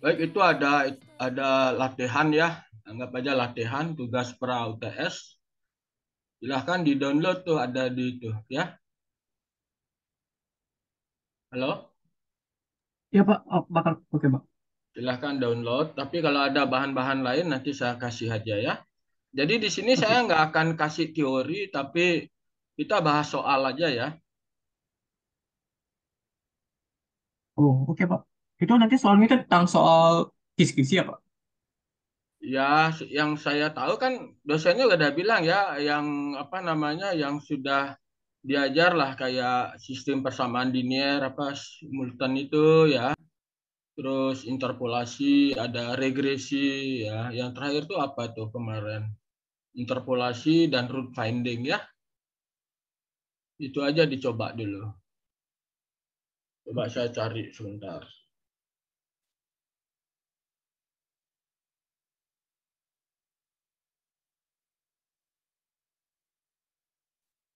Baik, itu ada ada latihan ya. Anggap aja latihan tugas pra UTS. Silahkan di-download tuh ada di itu ya. Halo? Ya Pak, oh, bakal oke Pak. Silahkan download, tapi kalau ada bahan-bahan lain nanti saya kasih aja ya. Jadi di sini okay. saya nggak akan kasih teori, tapi kita bahas soal aja ya. Oh, oke Pak. Itu nanti soalnya itu tentang soal diskusi ya Pak? Ya, yang saya tahu kan dosennya udah bilang ya, yang apa namanya, yang sudah diajar lah kayak sistem persamaan linier apa simultan itu ya, terus interpolasi, ada regresi ya, yang terakhir tuh apa tuh kemarin? Interpolasi dan root finding ya, itu aja dicoba dulu. Coba saya cari sebentar.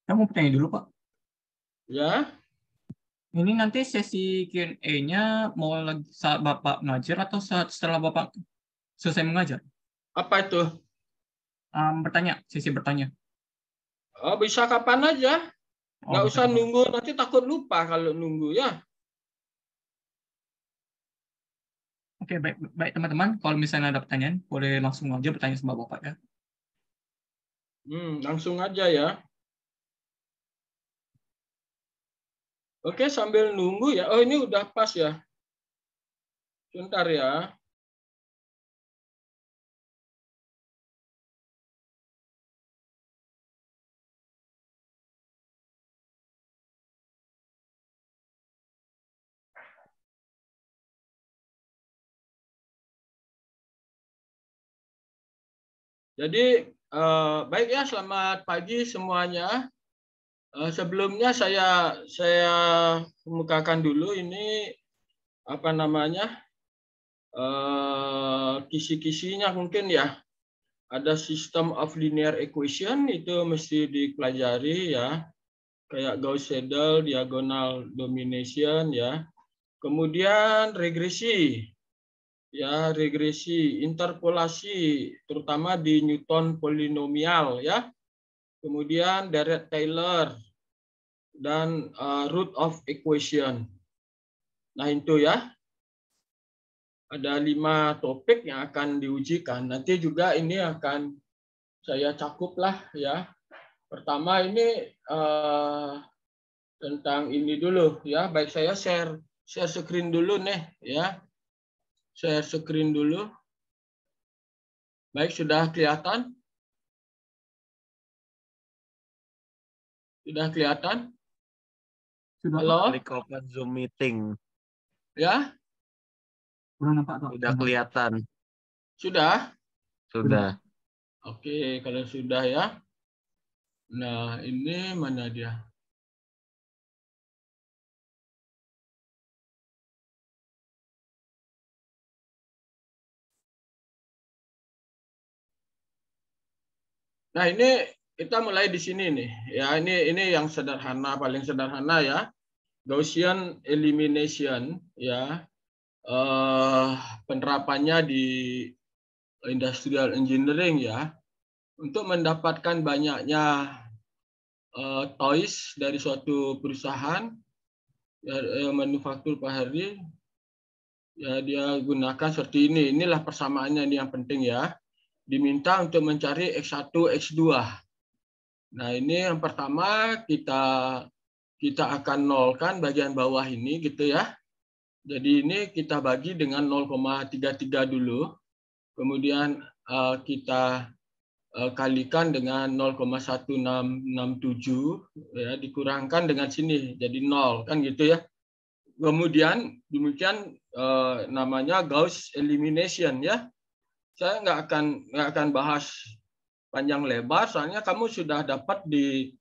Saya mau bertanya dulu, Pak. Ya. Ini nanti sesi Q&A-nya mau lagi saat Bapak mengajar atau saat setelah Bapak selesai mengajar? Apa itu? Um, bertanya, sesi bertanya. Oh, bisa kapan aja. Oh, Nggak usah nunggu, nanti takut lupa kalau nunggu ya. Oke, okay, baik baik teman-teman, kalau misalnya ada pertanyaan, boleh langsung aja bertanya sama Bapak ya. Hmm, langsung aja ya. Oke, sambil nunggu ya. Oh, ini udah pas ya. Sebentar ya. Jadi eh, baik ya selamat pagi semuanya. Eh, sebelumnya saya saya kemukakan dulu ini apa namanya eh, kisi-kisinya mungkin ya. Ada sistem of linear equation itu mesti dipelajari ya. Kayak Gauss-Seidel, diagonal domination ya. Kemudian regresi ya regresi, interpolasi terutama di Newton polinomial ya. Kemudian deret Taylor dan uh, root of equation. Nah, itu ya. Ada lima topik yang akan diujikan. Nanti juga ini akan saya cakup lah ya. Pertama ini uh, tentang ini dulu ya. Baik saya share share screen dulu nih ya saya screen dulu. Baik, sudah kelihatan? Sudah kelihatan? Sudah Halo? klik open Zoom meeting. Ya? Sudah nampak, Pak. Sudah kelihatan. Sudah? Sudah. Oke, kalau sudah ya. Nah, ini mana dia? Nah ini kita mulai di sini nih. Ya ini ini yang sederhana paling sederhana ya. Gaussian elimination ya eh, penerapannya di industrial engineering ya untuk mendapatkan banyaknya eh, toys dari suatu perusahaan ya, manufaktur Pak Hari ya dia gunakan seperti ini inilah persamaannya ini yang penting ya diminta untuk mencari X1, X2. Nah, ini yang pertama kita kita akan nolkan bagian bawah ini gitu ya. Jadi ini kita bagi dengan 0,33 dulu. Kemudian eh, kita eh, kalikan dengan 0,1667 ya dikurangkan dengan sini jadi 0 kan gitu ya. Kemudian demikian eh, namanya Gauss elimination ya saya nggak akan nggak akan bahas panjang lebar soalnya kamu sudah dapat di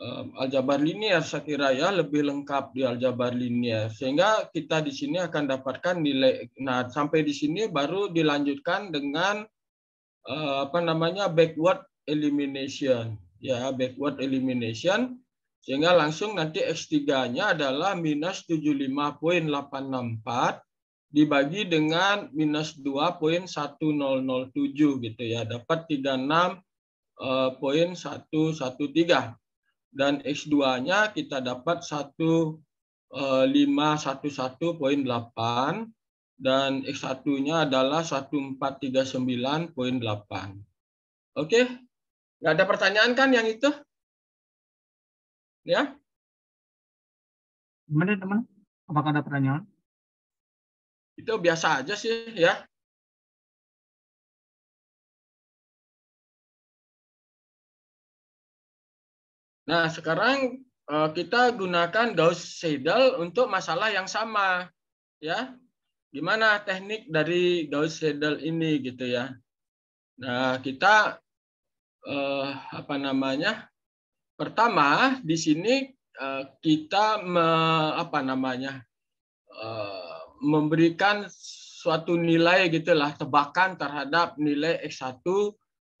um, aljabar linear saya kira ya lebih lengkap di aljabar linear sehingga kita di sini akan dapatkan nilai nah sampai di sini baru dilanjutkan dengan uh, apa namanya backward elimination ya backward elimination sehingga langsung nanti X3-nya adalah minus 75.864 dibagi dengan minus 2.1007 gitu ya, dapat 36.113. Eh, dan X2-nya kita dapat 1511.8 eh, dan X1-nya adalah 1439.8. Oke, nggak ada pertanyaan kan yang itu? Ya? Gimana teman? Apakah ada pertanyaan? itu biasa aja sih ya Nah, sekarang eh, kita gunakan Gauss Seidel untuk masalah yang sama, ya. Gimana teknik dari Gauss Seidel ini gitu ya. Nah, kita eh, apa namanya? Pertama, di sini eh, kita me, apa namanya? Eh, memberikan suatu nilai gitulah tebakan terhadap nilai X1,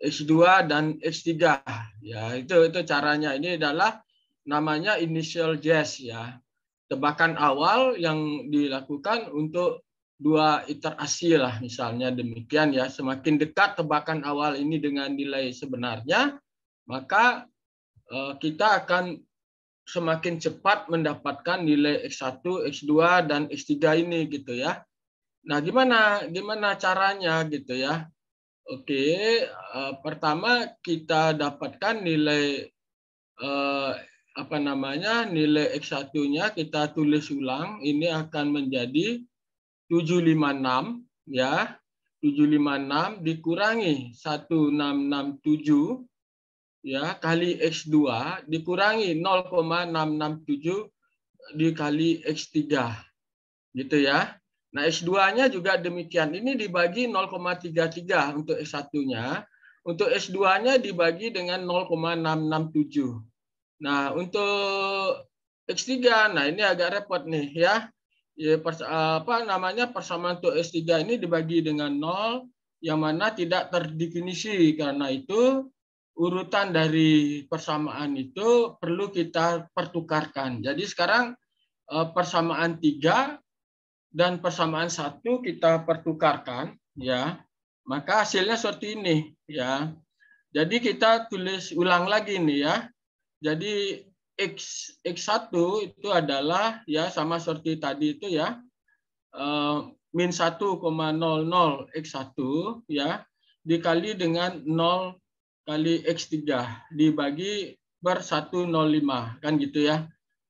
X2 dan X3. Ya, itu itu caranya. Ini adalah namanya initial guess ya. Tebakan awal yang dilakukan untuk dua iterasi lah misalnya demikian ya. Semakin dekat tebakan awal ini dengan nilai sebenarnya, maka eh, kita akan semakin cepat mendapatkan nilai X1, X2 dan X3 ini gitu ya. Nah, gimana gimana caranya gitu ya? Oke, eh, pertama kita dapatkan nilai eh, apa namanya? nilai X1-nya kita tulis ulang, ini akan menjadi 756 ya. 756 dikurangi 1667 ya kali X2 dikurangi 0,667 dikali X3. Gitu ya. Nah, X2-nya juga demikian. Ini dibagi 0,33 untuk X1-nya. Untuk x 2 nya dibagi dengan 0,667. Nah, untuk X3, nah ini agak repot nih ya. ya pers apa namanya persamaan untuk S3 ini dibagi dengan 0 yang mana tidak terdefinisi karena itu urutan dari persamaan itu perlu kita pertukarkan. Jadi sekarang eh, persamaan tiga dan persamaan satu kita pertukarkan, ya. Maka hasilnya seperti ini, ya. Jadi kita tulis ulang lagi nih ya. Jadi x x1 itu adalah ya sama seperti tadi itu ya. Eh, min 1,00 x1 ya dikali dengan nol kali X3 dibagi per 105 kan gitu ya.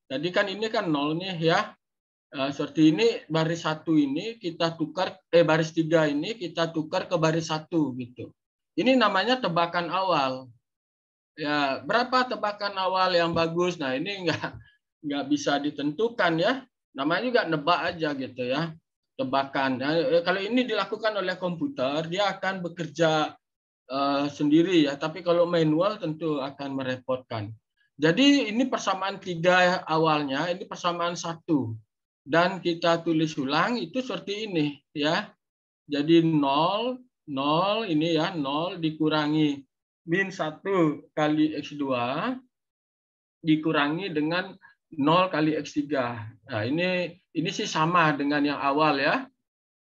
jadi kan ini kan nol nih ya. Eh, seperti ini baris satu ini kita tukar eh baris tiga ini kita tukar ke baris satu gitu. Ini namanya tebakan awal. Ya berapa tebakan awal yang bagus? Nah ini nggak nggak bisa ditentukan ya. Namanya juga nebak aja gitu ya. Tebakan. Nah, eh, kalau ini dilakukan oleh komputer, dia akan bekerja uh, sendiri ya, tapi kalau manual tentu akan merepotkan. Jadi ini persamaan tiga awalnya, ini persamaan satu dan kita tulis ulang itu seperti ini ya. Jadi nol nol ini ya nol dikurangi min satu kali X2 dikurangi dengan nol kali X3. Nah, ini ini sih sama dengan yang awal ya.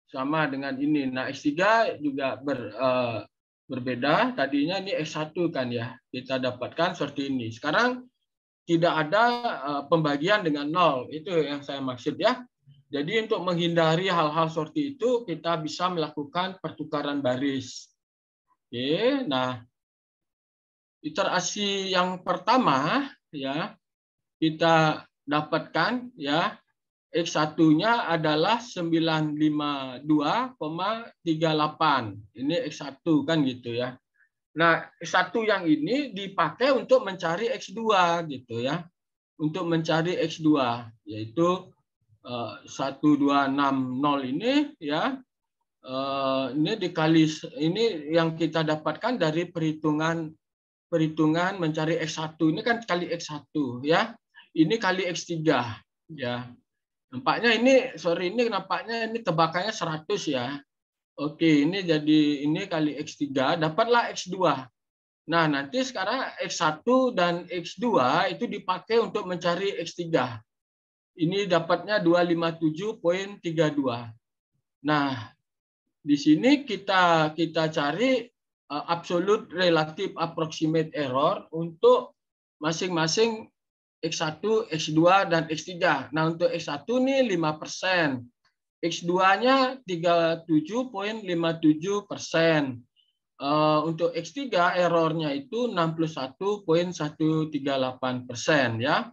Sama dengan ini. Nah, X3 juga ber, uh, berbeda. Tadinya ini S1 kan ya, kita dapatkan seperti ini. Sekarang tidak ada eh, pembagian dengan nol, itu yang saya maksud ya. Jadi untuk menghindari hal-hal seperti itu, kita bisa melakukan pertukaran baris. Oke, nah iterasi yang pertama ya kita dapatkan ya X1-nya adalah 952,38. Ini X1 kan gitu ya. Nah, X1 yang ini dipakai untuk mencari X2 gitu ya. Untuk mencari X2 yaitu eh, 1260 ini ya. Eh, ini dikali ini yang kita dapatkan dari perhitungan perhitungan mencari X1 ini kan kali X1 ya. Ini kali X3 ya Nampaknya ini sorry ini nampaknya ini tebakannya 100 ya. Oke, ini jadi ini kali X3 dapatlah X2. Nah, nanti sekarang X1 dan X2 itu dipakai untuk mencari X3. Ini dapatnya 257.32. Nah, di sini kita kita cari eh, absolute relative approximate error untuk masing-masing X1, X2, dan X3. Nah, untuk X1 nih 5 persen. X2-nya 37,57 persen. Uh, untuk X3 errornya itu 61,138 persen ya.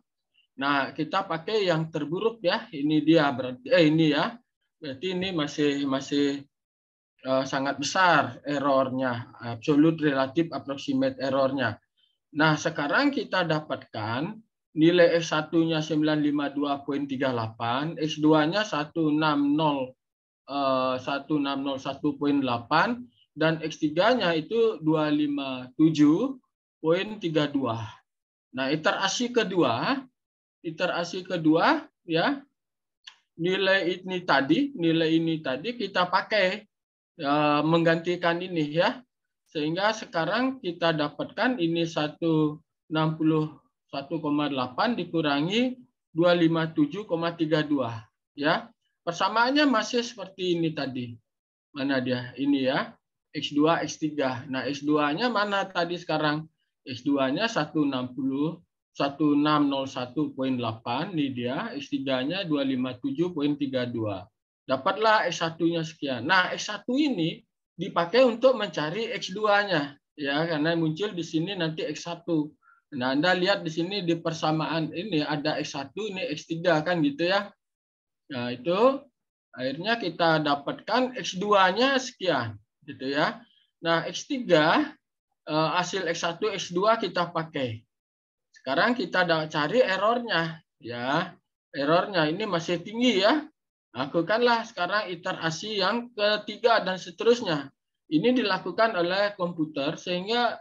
Nah kita pakai yang terburuk ya. Ini dia berarti eh ini ya. Berarti ini masih masih uh, sangat besar errornya, absolute relative approximate errornya. Nah sekarang kita dapatkan nilai S1-nya 952.38, S2-nya 160 1601.8 dan X3-nya itu 257.32. Nah, iterasi kedua, iterasi kedua ya. Nilai ini tadi, nilai ini tadi kita pakai eh, menggantikan ini ya. Sehingga sekarang kita dapatkan ini 160 1,8 dikurangi 257,32 ya. Persamaannya masih seperti ini tadi. Mana dia? Ini ya. X2, X3. Nah, X2-nya mana tadi sekarang? X2-nya 160 1601.8 ini dia, X3-nya 257.32. Dapatlah X1-nya sekian. Nah, X1 ini dipakai untuk mencari X2-nya ya karena muncul di sini nanti X1. Nah, Anda lihat di sini di persamaan ini ada X1, ini X3 kan gitu ya. Nah, itu akhirnya kita dapatkan X2-nya sekian gitu ya. Nah, X3 eh, hasil X1, X2 kita pakai. Sekarang kita cari errornya ya. Errornya ini masih tinggi ya. Lakukanlah sekarang iterasi yang ketiga dan seterusnya. Ini dilakukan oleh komputer sehingga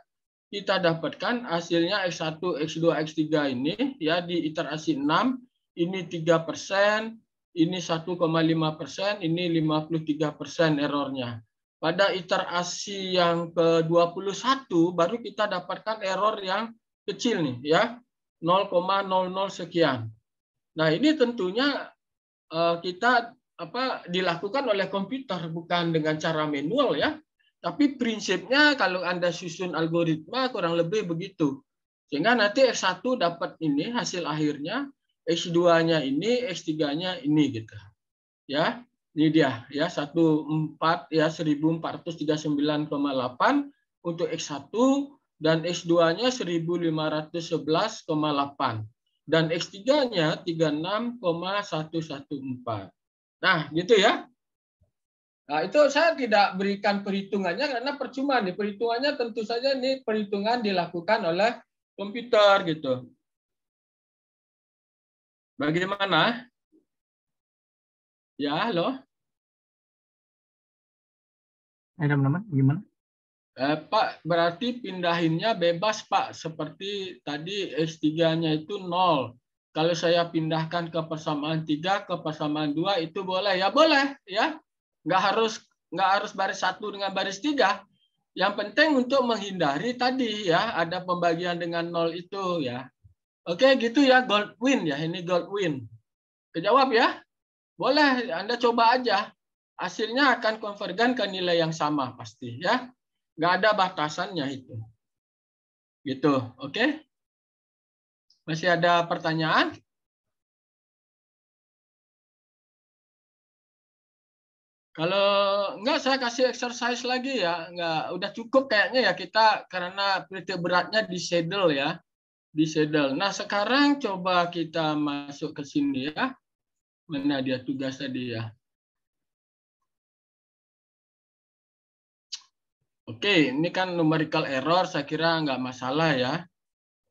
kita dapatkan hasilnya X1, X2, X3 ini ya di iterasi 6 ini 3 persen, ini 1,5 persen, ini 53 persen errornya. Pada iterasi yang ke-21 baru kita dapatkan error yang kecil nih ya 0,00 sekian. Nah ini tentunya eh, kita apa dilakukan oleh komputer bukan dengan cara manual ya tapi prinsipnya kalau Anda susun algoritma kurang lebih begitu. Sehingga nanti X1 dapat ini hasil akhirnya, X2-nya ini, X3-nya ini gitu. Ya, ini dia ya 14 ya 1439,8 untuk X1 dan X2-nya 1511,8 dan X3-nya 36,114. Nah, gitu ya. Nah, itu saya tidak berikan perhitungannya karena percuma nih. Perhitungannya tentu saja ini perhitungan dilakukan oleh komputer gitu. Bagaimana? Ya, halo. Hai, teman-teman, gimana? Eh, Pak, berarti pindahinnya bebas, Pak. Seperti tadi S3-nya itu nol. Kalau saya pindahkan ke persamaan 3 ke persamaan 2 itu boleh ya? Boleh ya nggak harus nggak harus baris satu dengan baris tiga. Yang penting untuk menghindari tadi ya ada pembagian dengan nol itu ya. Oke gitu ya gold win ya ini gold win. Kejawab ya? Boleh Anda coba aja. Hasilnya akan konvergen ke nilai yang sama pasti ya. Nggak ada batasannya itu. Gitu, oke? Masih ada pertanyaan? Kalau enggak saya kasih exercise lagi ya, enggak udah cukup kayaknya ya kita karena periode beratnya di saddle ya. Di saddle. Nah, sekarang coba kita masuk ke sini ya. Mana dia tugas tadi ya? Oke, ini kan numerical error saya kira enggak masalah ya.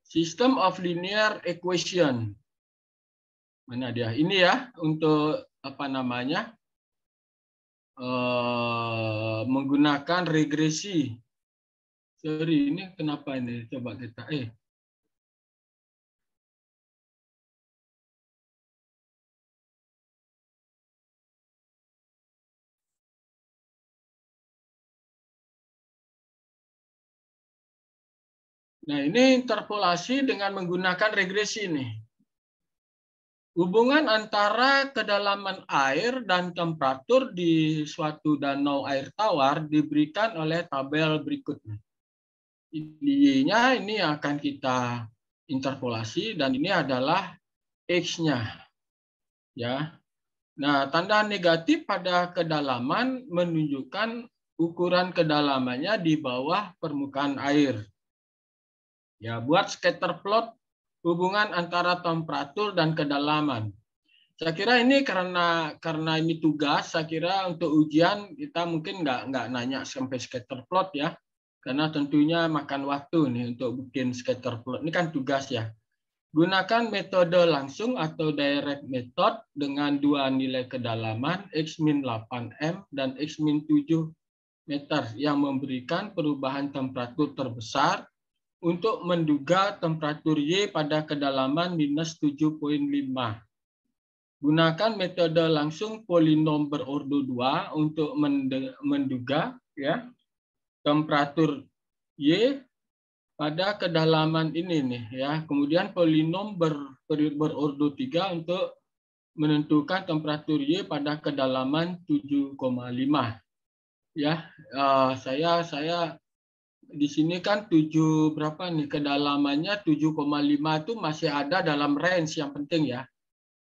System of linear equation. Mana dia? Ini ya untuk apa namanya? uh, menggunakan regresi. Sorry, ini kenapa ini? Coba kita eh Nah, ini interpolasi dengan menggunakan regresi nih. Hubungan antara kedalaman air dan temperatur di suatu danau air tawar diberikan oleh tabel berikutnya. Y-nya ini akan kita interpolasi dan ini adalah x-nya. Ya. Nah, tanda negatif pada kedalaman menunjukkan ukuran kedalamannya di bawah permukaan air. Ya, buat scatter plot hubungan antara temperatur dan kedalaman. Saya kira ini karena karena ini tugas, saya kira untuk ujian kita mungkin nggak nggak nanya sampai scatter plot ya, karena tentunya makan waktu nih untuk bikin scatter plot. Ini kan tugas ya. Gunakan metode langsung atau direct method dengan dua nilai kedalaman x min 8 m dan x min 7 meter yang memberikan perubahan temperatur terbesar untuk menduga temperatur Y pada kedalaman minus 7.5. Gunakan metode langsung polinom berordo 2 untuk menduga ya temperatur Y pada kedalaman ini nih ya. Kemudian polinom ber, ber, berordo 3 untuk menentukan temperatur Y pada kedalaman 7,5. Ya, uh, saya saya di sini kan 7 berapa nih kedalamannya 7,5 itu masih ada dalam range yang penting ya.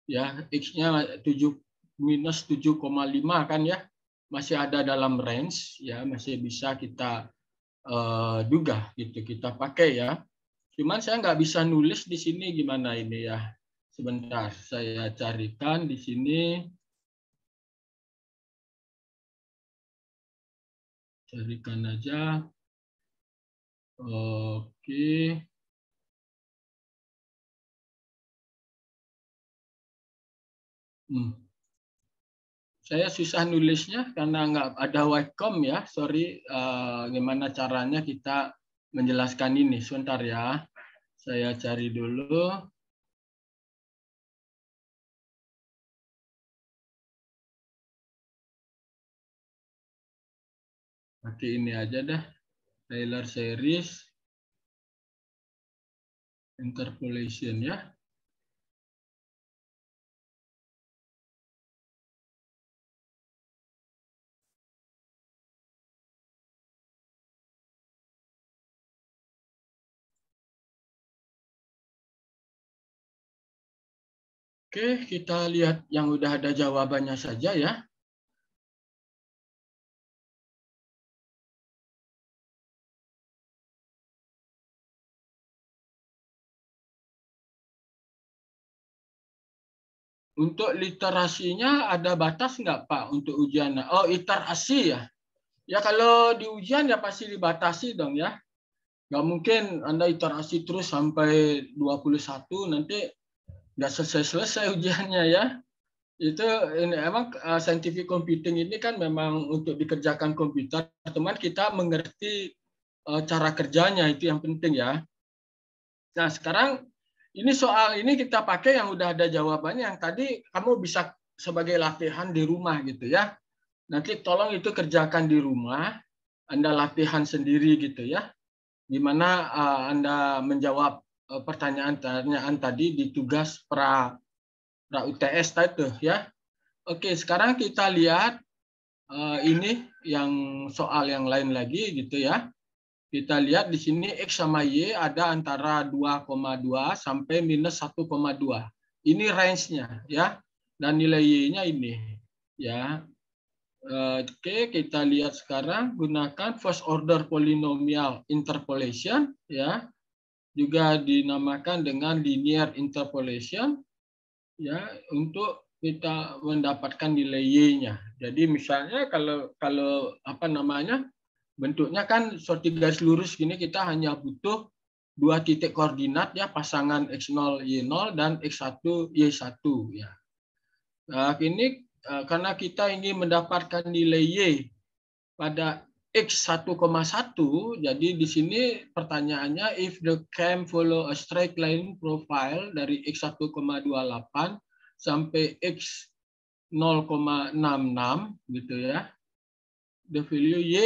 Ya, x-nya 7 minus 7,5 kan ya. Masih ada dalam range ya, masih bisa kita uh, duga gitu kita pakai ya. Cuman saya nggak bisa nulis di sini gimana ini ya. Sebentar, saya carikan di sini. Carikan aja Oke. Hmm. Saya susah nulisnya karena nggak ada webcam ya. Sorry, uh, gimana caranya kita menjelaskan ini. Sebentar ya. Saya cari dulu. Oke, ini aja dah. Taylor series interpolation ya. Oke, kita lihat yang udah ada jawabannya saja ya. Untuk literasinya ada batas nggak Pak untuk ujian? Oh, literasi ya. Ya kalau di ujian ya pasti dibatasi dong ya. Nggak mungkin Anda literasi terus sampai 21 nanti nggak selesai-selesai ujiannya ya. Itu ini, emang uh, scientific computing ini kan memang untuk dikerjakan komputer. Teman kita mengerti uh, cara kerjanya itu yang penting ya. Nah sekarang ini soal ini kita pakai yang udah ada jawabannya yang tadi kamu bisa sebagai latihan di rumah gitu ya. Nanti tolong itu kerjakan di rumah, Anda latihan sendiri gitu ya. Gimana uh, eh, Anda menjawab eh, pertanyaan-pertanyaan tadi di tugas pra pra UTS itu, ya. Oke, sekarang kita lihat eh, ini yang soal yang lain lagi gitu ya. Kita lihat di sini X sama Y ada antara 2,2 sampai minus 1,2. Ini range-nya ya. Dan nilai Y-nya ini. ya. Oke, kita lihat sekarang gunakan first order polynomial interpolation ya. Juga dinamakan dengan linear interpolation ya untuk kita mendapatkan nilai y-nya. Jadi misalnya kalau kalau apa namanya bentuknya kan seperti garis lurus gini kita hanya butuh dua titik koordinat ya pasangan x0 y0 dan x1 y1 ya. Nah, ini eh, karena kita ingin mendapatkan nilai y pada x1,1 jadi di sini pertanyaannya if the cam follow a straight line profile dari x1,28 sampai x0,66 gitu ya the value y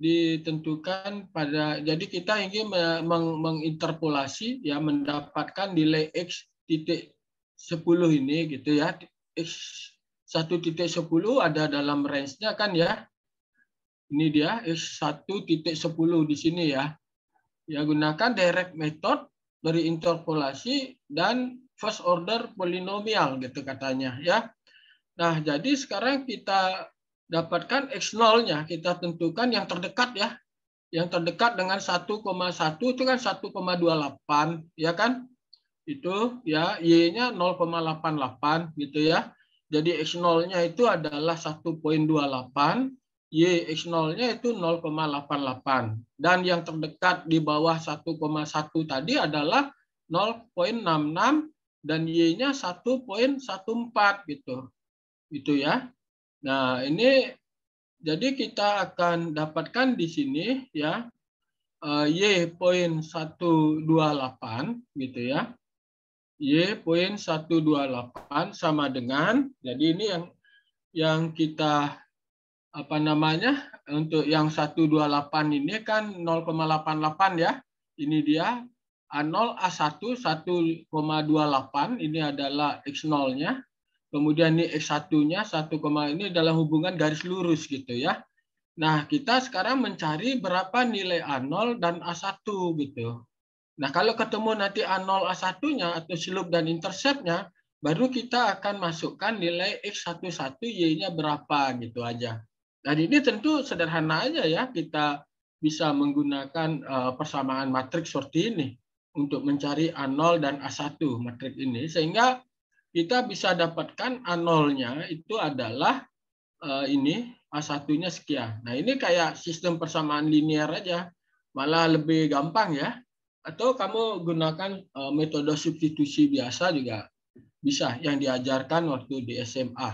ditentukan pada jadi kita ingin meng, menginterpolasi ya mendapatkan nilai x titik 10 ini gitu ya x 1.10 ada dalam range-nya kan ya ini dia x 1.10 di sini ya ya gunakan direct method dari interpolasi dan first order polinomial gitu katanya ya nah jadi sekarang kita dapatkan x0-nya kita tentukan yang terdekat ya. Yang terdekat dengan 1,1 itu kan 1,28 ya kan? Itu ya y-nya 0,88 gitu ya. Jadi x0-nya itu adalah 1,28, y x0-nya itu 0,88 dan yang terdekat di bawah 1,1 tadi adalah 0,66 dan y-nya 1,14 gitu. Itu ya. Nah, ini jadi kita akan dapatkan di sini ya eh, y.128 gitu ya. y.128 sama dengan jadi ini yang yang kita apa namanya untuk yang 128 ini kan 0,88 ya. Ini dia A0 A1 1,28 ini adalah X0-nya Kemudian ini x eh, satunya nya 1, ini adalah hubungan garis lurus gitu ya. Nah, kita sekarang mencari berapa nilai A0 dan A1 gitu. Nah, kalau ketemu nanti A0 A1-nya atau slope dan interceptnya, baru kita akan masukkan nilai X11 Y-nya berapa gitu aja. Dan ini tentu sederhana aja ya, kita bisa menggunakan eh, persamaan matriks seperti ini untuk mencari A0 dan A1 matriks ini. Sehingga kita bisa dapatkan a anolnya itu adalah eh, ini A1-nya sekian. Nah, ini kayak sistem persamaan linear aja. Malah lebih gampang ya. Atau kamu gunakan eh, metode substitusi biasa juga bisa yang diajarkan waktu di SMA.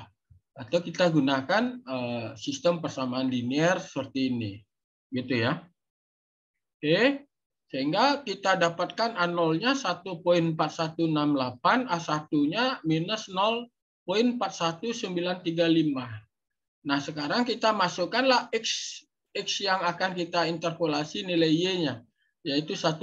Atau kita gunakan eh, sistem persamaan linear seperti ini. Gitu ya. Oke. Sehingga kita dapatkan A0-nya 1.4168, A1-nya minus 0.41935. Nah, sekarang kita masukkanlah X, X yang akan kita interpolasi nilai Y-nya, yaitu 1.1.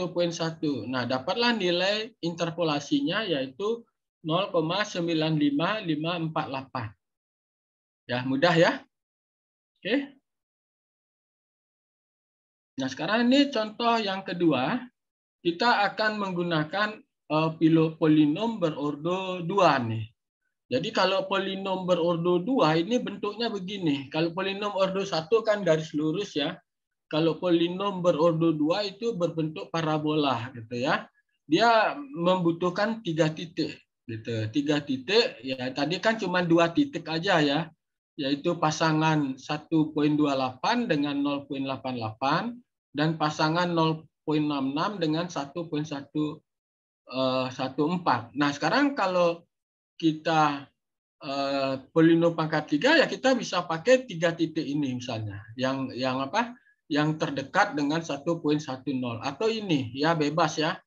Nah, dapatlah nilai interpolasinya yaitu 0,95548. Ya, mudah ya. Oke. Nah, sekarang ini contoh yang kedua, kita akan menggunakan eh, polinom berordo 2 nih. Jadi kalau polinom berordo 2 ini bentuknya begini. Kalau polinom ordo 1 kan garis lurus ya. Kalau polinom berordo 2 itu berbentuk parabola gitu ya. Dia membutuhkan tiga titik gitu. Tiga titik ya tadi kan cuma dua titik aja ya yaitu pasangan 1.28 dengan delapan dan pasangan 0.66 dengan 1.114. Eh, nah, sekarang kalau kita polinom eh, pangkat 3 ya kita bisa pakai tiga titik ini misalnya. Yang yang apa? yang terdekat dengan 1.10 atau ini ya bebas ya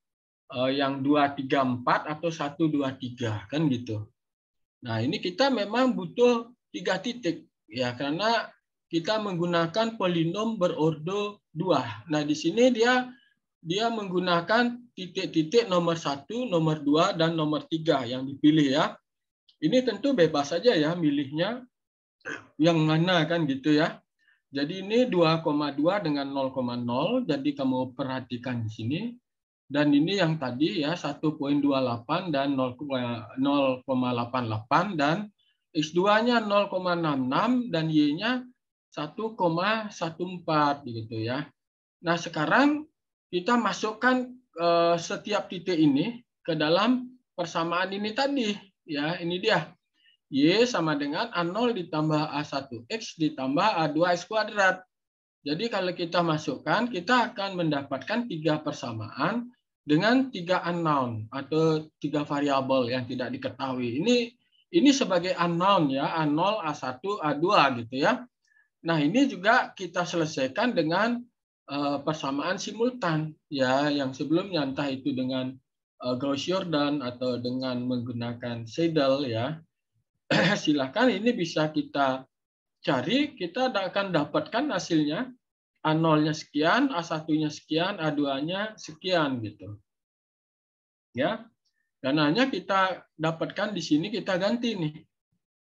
eh, yang 234 atau 123 kan gitu. Nah, ini kita memang butuh tiga titik ya karena kita menggunakan polinom berordo 2. Nah, di sini dia dia menggunakan titik-titik nomor 1, nomor 2, dan nomor 3 yang dipilih ya. Ini tentu bebas saja ya milihnya yang mana kan gitu ya. Jadi ini 2,2 dengan 0,0, jadi kamu perhatikan di sini. Dan ini yang tadi ya 1.28 dan 0,88 eh, dan X2-nya 0,66 dan Y-nya 1,14 gitu ya. Nah, sekarang kita masukkan eh, setiap titik ini ke dalam persamaan ini tadi ya. Ini dia. Y sama dengan A0 ditambah A1X ditambah A2X kuadrat. Jadi kalau kita masukkan, kita akan mendapatkan tiga persamaan dengan tiga unknown atau tiga variabel yang tidak diketahui. Ini ini sebagai unknown ya, A0, A1, A2 gitu ya. Nah, ini juga kita selesaikan dengan eh, persamaan simultan ya yang sebelumnya entah itu dengan eh, Gauss Jordan atau dengan menggunakan Seidel ya. Silahkan ini bisa kita cari, kita akan dapatkan hasilnya a 0 sekian, A1-nya sekian, A2-nya sekian gitu. Ya. Dan hanya kita dapatkan di sini kita ganti nih.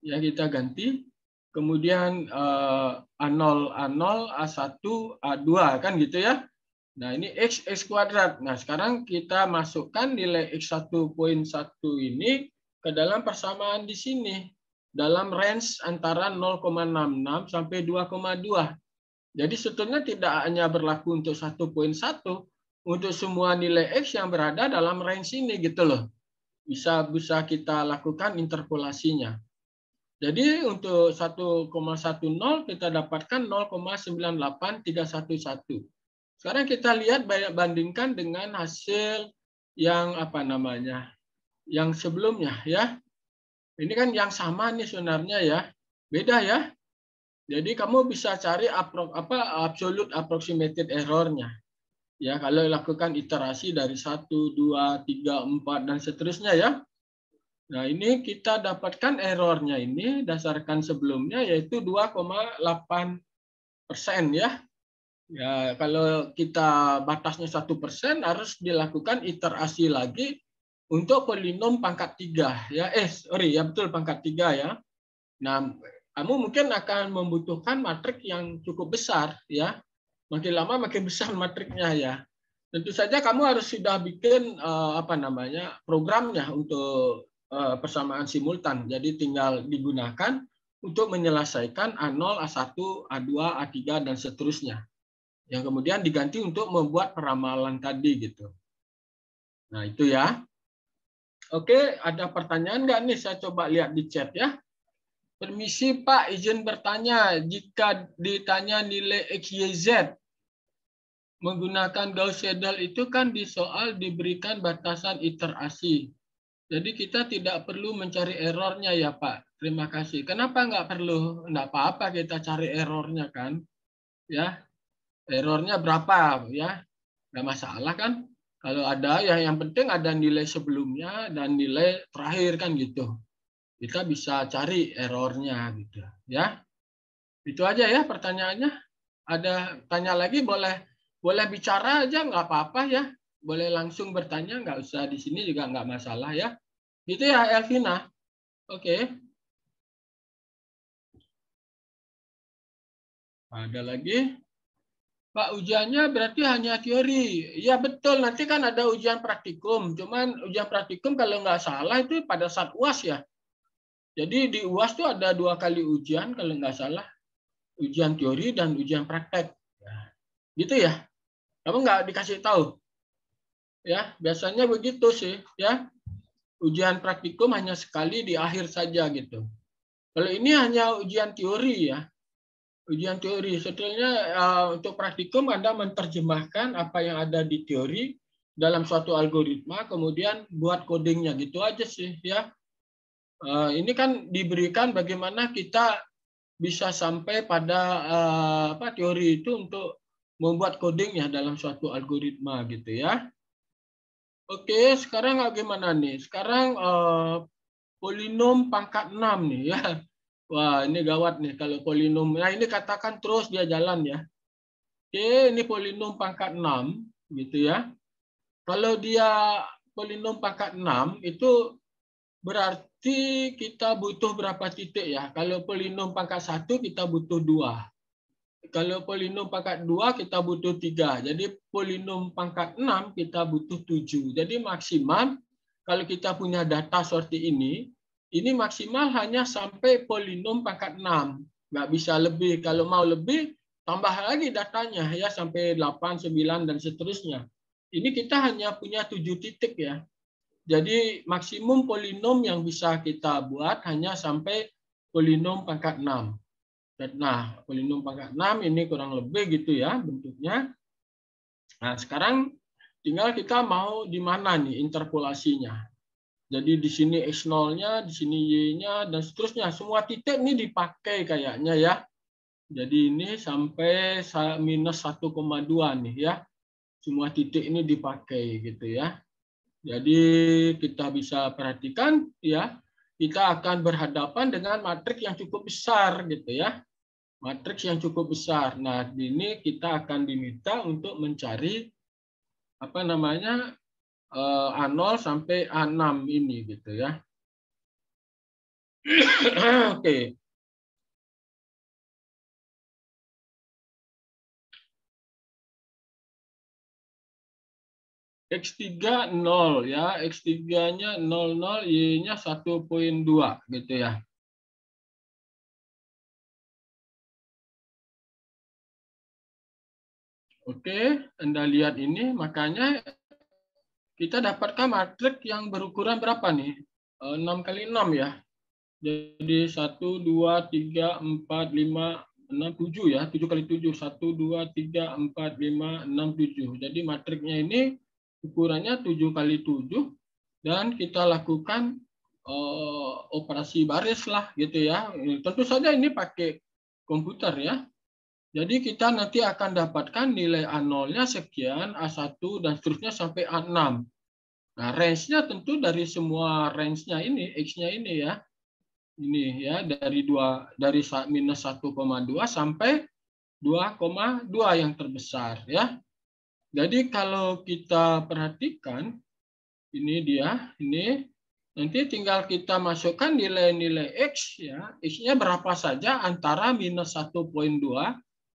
Ya, kita ganti kemudian uh, A0, A0, A1, A2 kan gitu ya. Nah ini X, X kuadrat. Nah sekarang kita masukkan nilai X1.1 ini ke dalam persamaan di sini. Dalam range antara 0,66 sampai 2,2. Jadi sebetulnya tidak hanya berlaku untuk 1.1, untuk semua nilai X yang berada dalam range ini gitu loh. Bisa, bisa kita lakukan interpolasinya. Jadi untuk 1,10 kita dapatkan 0,98311. Sekarang kita lihat banyak bandingkan dengan hasil yang apa namanya? yang sebelumnya ya. Ini kan yang sama nih sebenarnya ya. Beda ya. Jadi kamu bisa cari apro, apa absolute approximated errornya. Ya, kalau lakukan iterasi dari 1, 2, 3, 4 dan seterusnya ya. Nah, ini kita dapatkan errornya ini dasarkan sebelumnya yaitu 2,8 persen ya. Ya, kalau kita batasnya satu persen harus dilakukan iterasi lagi untuk polinom pangkat tiga ya. Eh, sorry ya betul pangkat tiga ya. Nah, kamu mungkin akan membutuhkan matrik yang cukup besar ya. Makin lama makin besar matriknya ya tentu saja kamu harus sudah bikin eh, apa namanya programnya untuk Eh, persamaan simultan. Jadi tinggal digunakan untuk menyelesaikan A0, A1, A2, A3, dan seterusnya. Yang kemudian diganti untuk membuat peramalan tadi. gitu. Nah, itu ya. Oke, ada pertanyaan nggak nih? Saya coba lihat di chat ya. Permisi Pak, izin bertanya. Jika ditanya nilai XYZ, menggunakan Gauss Seidel itu kan di soal diberikan batasan iterasi. Jadi kita tidak perlu mencari errornya ya Pak. Terima kasih. Kenapa nggak perlu? Nggak apa-apa kita cari errornya kan. Ya, errornya berapa ya? Nggak masalah kan? Kalau ada ya yang penting ada nilai sebelumnya dan nilai terakhir kan gitu. Kita bisa cari errornya gitu ya. Itu aja ya pertanyaannya. Ada tanya lagi boleh boleh bicara aja nggak apa-apa ya boleh langsung bertanya, nggak usah di sini juga nggak masalah ya. Itu ya Elvina. Oke. Okay. Ada lagi? Pak, ujiannya berarti hanya teori. Ya betul, nanti kan ada ujian praktikum. Cuman ujian praktikum kalau nggak salah itu pada saat UAS ya. Jadi di UAS tuh ada dua kali ujian kalau nggak salah. Ujian teori dan ujian praktek. Gitu ya? Kamu nggak dikasih tahu? Ya, biasanya begitu sih, ya. Ujian praktikum hanya sekali di akhir saja gitu. Kalau ini hanya ujian teori ya. Ujian teori sebetulnya eh, untuk praktikum Anda menerjemahkan apa yang ada di teori dalam suatu algoritma kemudian buat codingnya gitu aja sih ya. Eh, ini kan diberikan bagaimana kita bisa sampai pada eh, apa teori itu untuk membuat codingnya dalam suatu algoritma gitu ya. Oke, sekarang bagaimana nih? Sekarang uh, polinom pangkat 6 nih ya. Wah, ini gawat nih kalau polinom. Nah, ini katakan terus dia jalan ya. Oke, ini polinom pangkat 6 gitu ya. Kalau dia polinom pangkat 6 itu berarti kita butuh berapa titik ya? Kalau polinom pangkat 1 kita butuh 2. Kalau polinom pangkat 2 kita butuh 3. Jadi polinom pangkat 6 kita butuh 7. Jadi maksimal kalau kita punya data seperti ini, ini maksimal hanya sampai polinom pangkat 6. Nggak bisa lebih. Kalau mau lebih, tambah lagi datanya ya sampai 8, 9, dan seterusnya. Ini kita hanya punya 7 titik ya. Jadi maksimum polinom yang bisa kita buat hanya sampai polinom pangkat 6. Nah, pelindung pangkat 6 ini kurang lebih gitu ya bentuknya. Nah, sekarang tinggal kita mau di mana nih interpolasinya. Jadi di sini X0-nya, di sini Y-nya, dan seterusnya. Semua titik ini dipakai kayaknya ya. Jadi ini sampai minus 1,2 nih ya. Semua titik ini dipakai gitu ya. Jadi kita bisa perhatikan ya, kita akan berhadapan dengan matriks yang cukup besar gitu ya matriks yang cukup besar. Nah, ini kita akan diminta untuk mencari apa namanya eh, A0 sampai A6 ini gitu ya. Oke. Okay. X3 0 ya, X3-nya 00, Y-nya 1.2 gitu ya. Oke, Anda lihat ini, makanya kita dapatkan matriks yang berukuran berapa nih? 6 eh, kali 6 ya. Jadi 1, 2, 3, 4, 5, 6, 7 ya. 7 kali 7, 1, 2, 3, 4, 5, 6, 7. Jadi matriksnya ini ukurannya 7 kali 7 dan kita lakukan uh, operasi baris lah gitu ya. Tentu saja ini pakai komputer ya. Jadi kita nanti akan dapatkan nilai A0-nya sekian, A1, dan seterusnya sampai A6. Nah, range-nya tentu dari semua range-nya ini, X-nya ini ya. Ini ya, dari dua dari minus 1,2 sampai 2,2 yang terbesar ya. Jadi kalau kita perhatikan, ini dia, ini Nanti tinggal kita masukkan nilai-nilai X ya. X-nya berapa saja antara minus 1.2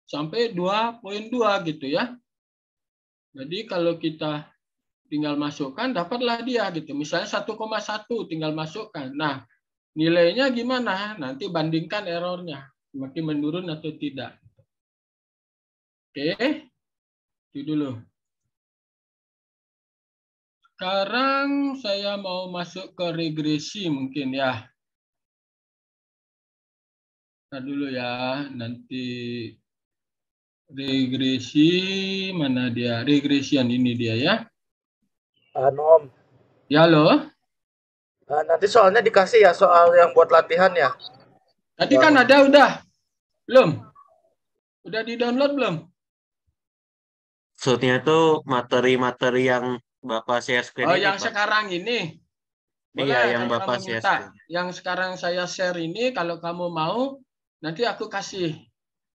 sampai 2.2 gitu ya. Jadi kalau kita tinggal masukkan dapatlah dia gitu. Misalnya 1,1 tinggal masukkan. Nah, nilainya gimana? Nanti bandingkan errornya, makin menurun atau tidak. Oke. Itu dulu. Sekarang saya mau masuk ke regresi mungkin ya. nah dulu ya, nanti regresi mana dia? Regresian ini dia ya. Anu Om. Ya lo. Nah, nanti soalnya dikasih ya soal yang buat latihan ya. Tadi kan ada udah. Belum? Udah di-download belum? Maksudnya tuh materi-materi yang Bapak share screen Oh, ini, yang Pak. sekarang ini. Iya, Boleh iya, yang Bapak share Yang sekarang saya share ini kalau kamu mau nanti aku kasih.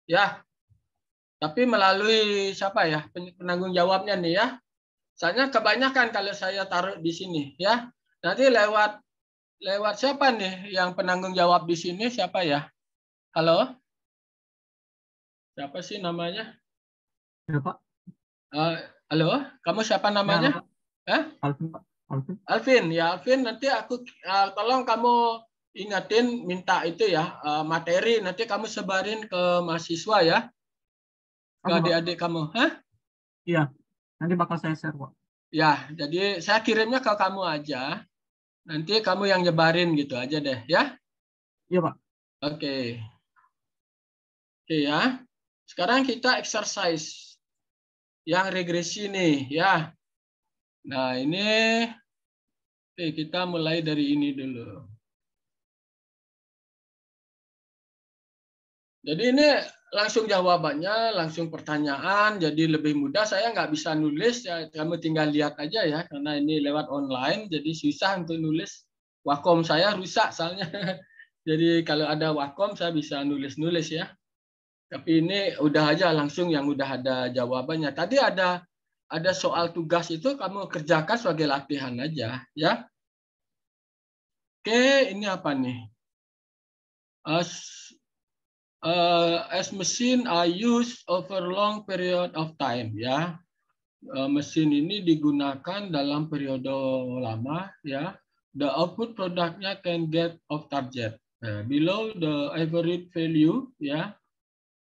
Ya. Tapi melalui siapa ya penanggung jawabnya nih ya. Soalnya kebanyakan kalau saya taruh di sini ya. Nanti lewat lewat siapa nih yang penanggung jawab di sini siapa ya? Halo? Siapa sih namanya? Ya, Pak. Uh, halo, kamu siapa namanya? Ya, eh? Alvin, Pak. Alvin. Alvin, ya Alvin. Nanti aku uh, tolong kamu ingatin minta itu ya uh, materi. Nanti kamu sebarin ke mahasiswa ya ke adik-adik kamu, hah? Iya, nanti bakal saya share Pak. Ya, jadi saya kirimnya ke kamu aja. Nanti kamu yang nyebarin gitu aja deh, ya? Iya, Pak. Oke. Okay. Oke okay, ya. Sekarang kita exercise yang regresi nih, ya. Nah, ini Oke, kita mulai dari ini dulu. Jadi ini langsung jawabannya, langsung pertanyaan, jadi lebih mudah. Saya nggak bisa nulis, ya, kamu tinggal lihat aja ya, karena ini lewat online, jadi susah untuk nulis. Wacom saya rusak soalnya. jadi kalau ada Wacom, saya bisa nulis-nulis ya. Tapi ini udah aja langsung yang udah ada jawabannya. Tadi ada ada soal tugas itu kamu kerjakan sebagai latihan aja ya. Oke, ini apa nih? uh, as machine are used over long period of time ya. Uh, mesin ini digunakan dalam periode lama ya. The output produknya can get off target. Uh, below the average value ya.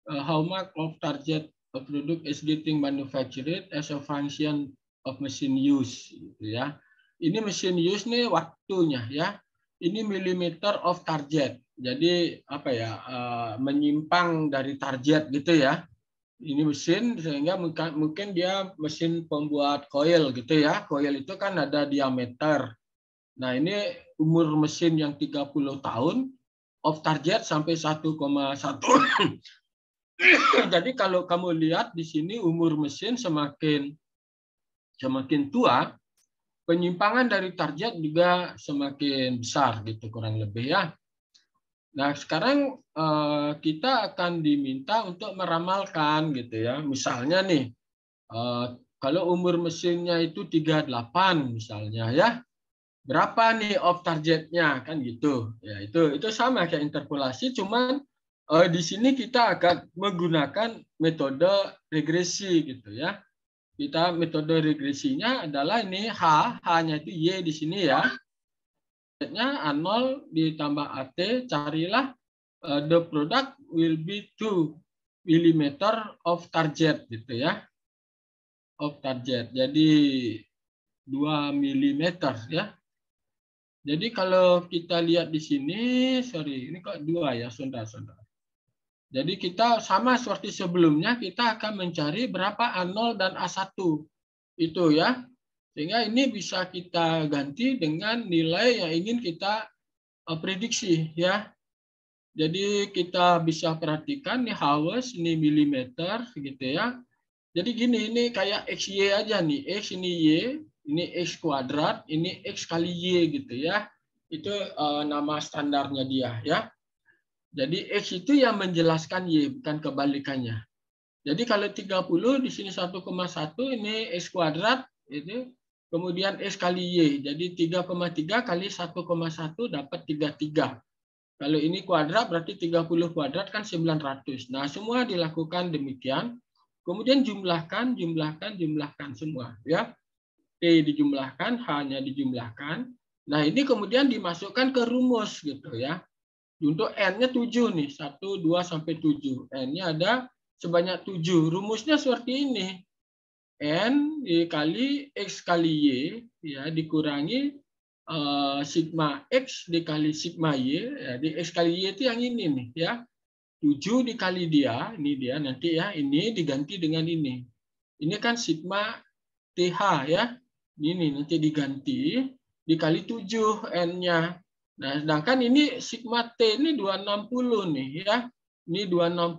Uh, how much of target a product is getting manufactured as a function of machine use gitu ya. Ini mesin use nih waktunya ya. Ini millimeter of target jadi apa ya uh, menyimpang dari target gitu ya ini mesin sehingga mungkin, mungkin dia mesin pembuat koil gitu ya koil itu kan ada diameter nah ini umur mesin yang 30 tahun off target sampai 1,1 jadi kalau kamu lihat di sini umur mesin semakin semakin tua penyimpangan dari target juga semakin besar gitu kurang lebih ya Nah, sekarang eh, kita akan diminta untuk meramalkan gitu ya. Misalnya nih, eh, kalau umur mesinnya itu 38 misalnya ya, berapa nih off targetnya kan gitu. Ya, itu itu sama kayak interpolasi cuman eh, di sini kita akan menggunakan metode regresi gitu ya. Kita metode regresinya adalah ini H, H-nya itu Y di sini ya Nya A0 ditambah AT, carilah uh, the product will be 2 mm of target gitu ya. Of target. Jadi 2 mm ya. Jadi kalau kita lihat di sini, sorry, ini kok dua ya, saudara-saudara. Jadi kita sama seperti sebelumnya, kita akan mencari berapa A0 dan A1. Itu ya. Sehingga ini bisa kita ganti dengan nilai yang ingin kita eh, prediksi ya. Jadi kita bisa perhatikan nih hours, ini milimeter gitu ya. Jadi gini, ini kayak x y aja nih. X ini Y, ini X kuadrat, ini X kali Y gitu ya. Itu uh, nama standarnya dia ya. Jadi X itu yang menjelaskan Y, bukan kebalikannya. Jadi kalau 30 di sini 1,1 ini X kuadrat itu Kemudian e S kali Y, jadi 3,3 kali 1,1 dapat 33. Kalau ini kuadrat berarti 30 kuadrat kan 900. Nah, semua dilakukan demikian. Kemudian jumlahkan, jumlahkan, jumlahkan semua ya. T dijumlahkan, hanya dijumlahkan. Nah, ini kemudian dimasukkan ke rumus gitu ya. Untuk N-nya 7 nih, 1 2 sampai 7. N-nya ada sebanyak 7. Rumusnya seperti ini n dikali x kali y ya dikurangi uh, sigma x dikali sigma y. ya di x kali y itu yang ini nih ya. 7 dikali dia, ini dia nanti ya, ini diganti dengan ini. Ini kan sigma TH ya. Ini nanti diganti dikali 7 N-nya. Nah, sedangkan ini sigma T ini 260 nih ya. Ini 260.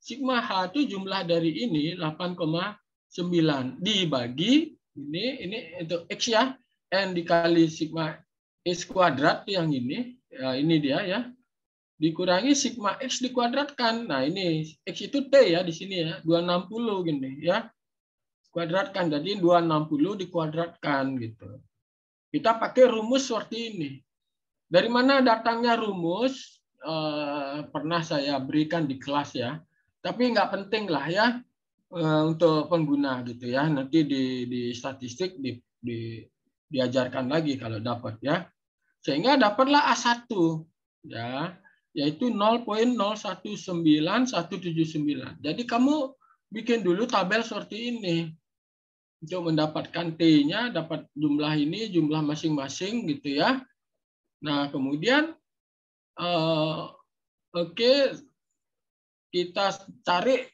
Sigma H itu jumlah dari ini koma 9 dibagi ini ini itu x ya n dikali sigma x kuadrat yang ini ya, ini dia ya dikurangi sigma x dikuadratkan nah ini x itu t ya di sini ya 260 gini ya kuadratkan jadi 260 dikuadratkan gitu kita pakai rumus seperti ini dari mana datangnya rumus eh, pernah saya berikan di kelas ya tapi nggak penting lah ya Eh, untuk pengguna gitu ya. Nanti di, di statistik di, di, diajarkan lagi kalau dapat ya. Sehingga dapatlah A1 ya, yaitu 0.019179. Jadi kamu bikin dulu tabel seperti ini untuk mendapatkan T-nya dapat jumlah ini jumlah masing-masing gitu ya. Nah, kemudian uh, oke okay, kita cari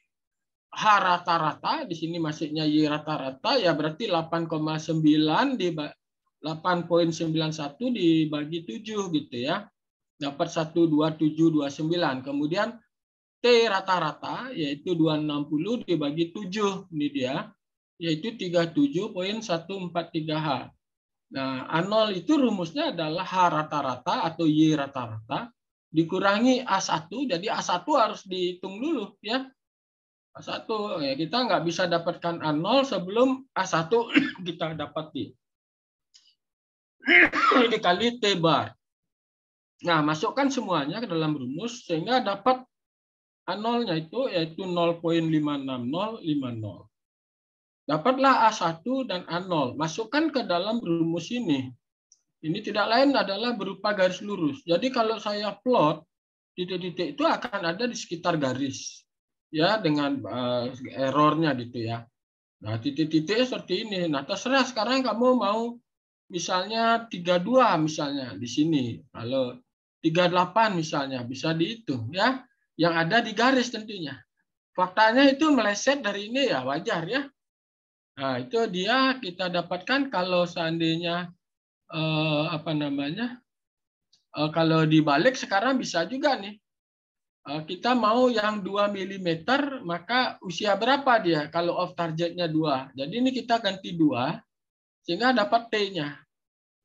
H rata-rata, di sini masuknya Y rata-rata, ya berarti 8,9 di 8.91 dibagi 7 gitu ya. Dapat 12729. Kemudian T rata-rata yaitu 260 dibagi 7. Ini dia. Yaitu 37.143H. Nah, A0 itu rumusnya adalah H rata-rata atau Y rata-rata dikurangi A1. Jadi A1 harus dihitung dulu ya. A1 ya kita nggak bisa dapatkan A0 sebelum A1 kita dapati dikali T bar. Nah, masukkan semuanya ke dalam rumus sehingga dapat A0-nya itu yaitu 0.56050. Dapatlah A1 dan A0. Masukkan ke dalam rumus ini. Ini tidak lain adalah berupa garis lurus. Jadi kalau saya plot, titik-titik itu akan ada di sekitar garis ya dengan uh, errornya gitu ya. Nah, titik-titik seperti ini. Nah, terserah sekarang kamu mau misalnya 32 misalnya di sini. Kalau 38 misalnya bisa dihitung ya. Yang ada di garis tentunya. Faktanya itu meleset dari ini ya, wajar ya. Nah, itu dia kita dapatkan kalau seandainya eh, apa namanya? Eh, kalau dibalik sekarang bisa juga nih. Eh, kita mau yang 2 mm, maka usia berapa dia kalau off targetnya 2? Jadi ini kita ganti 2, sehingga dapat T-nya.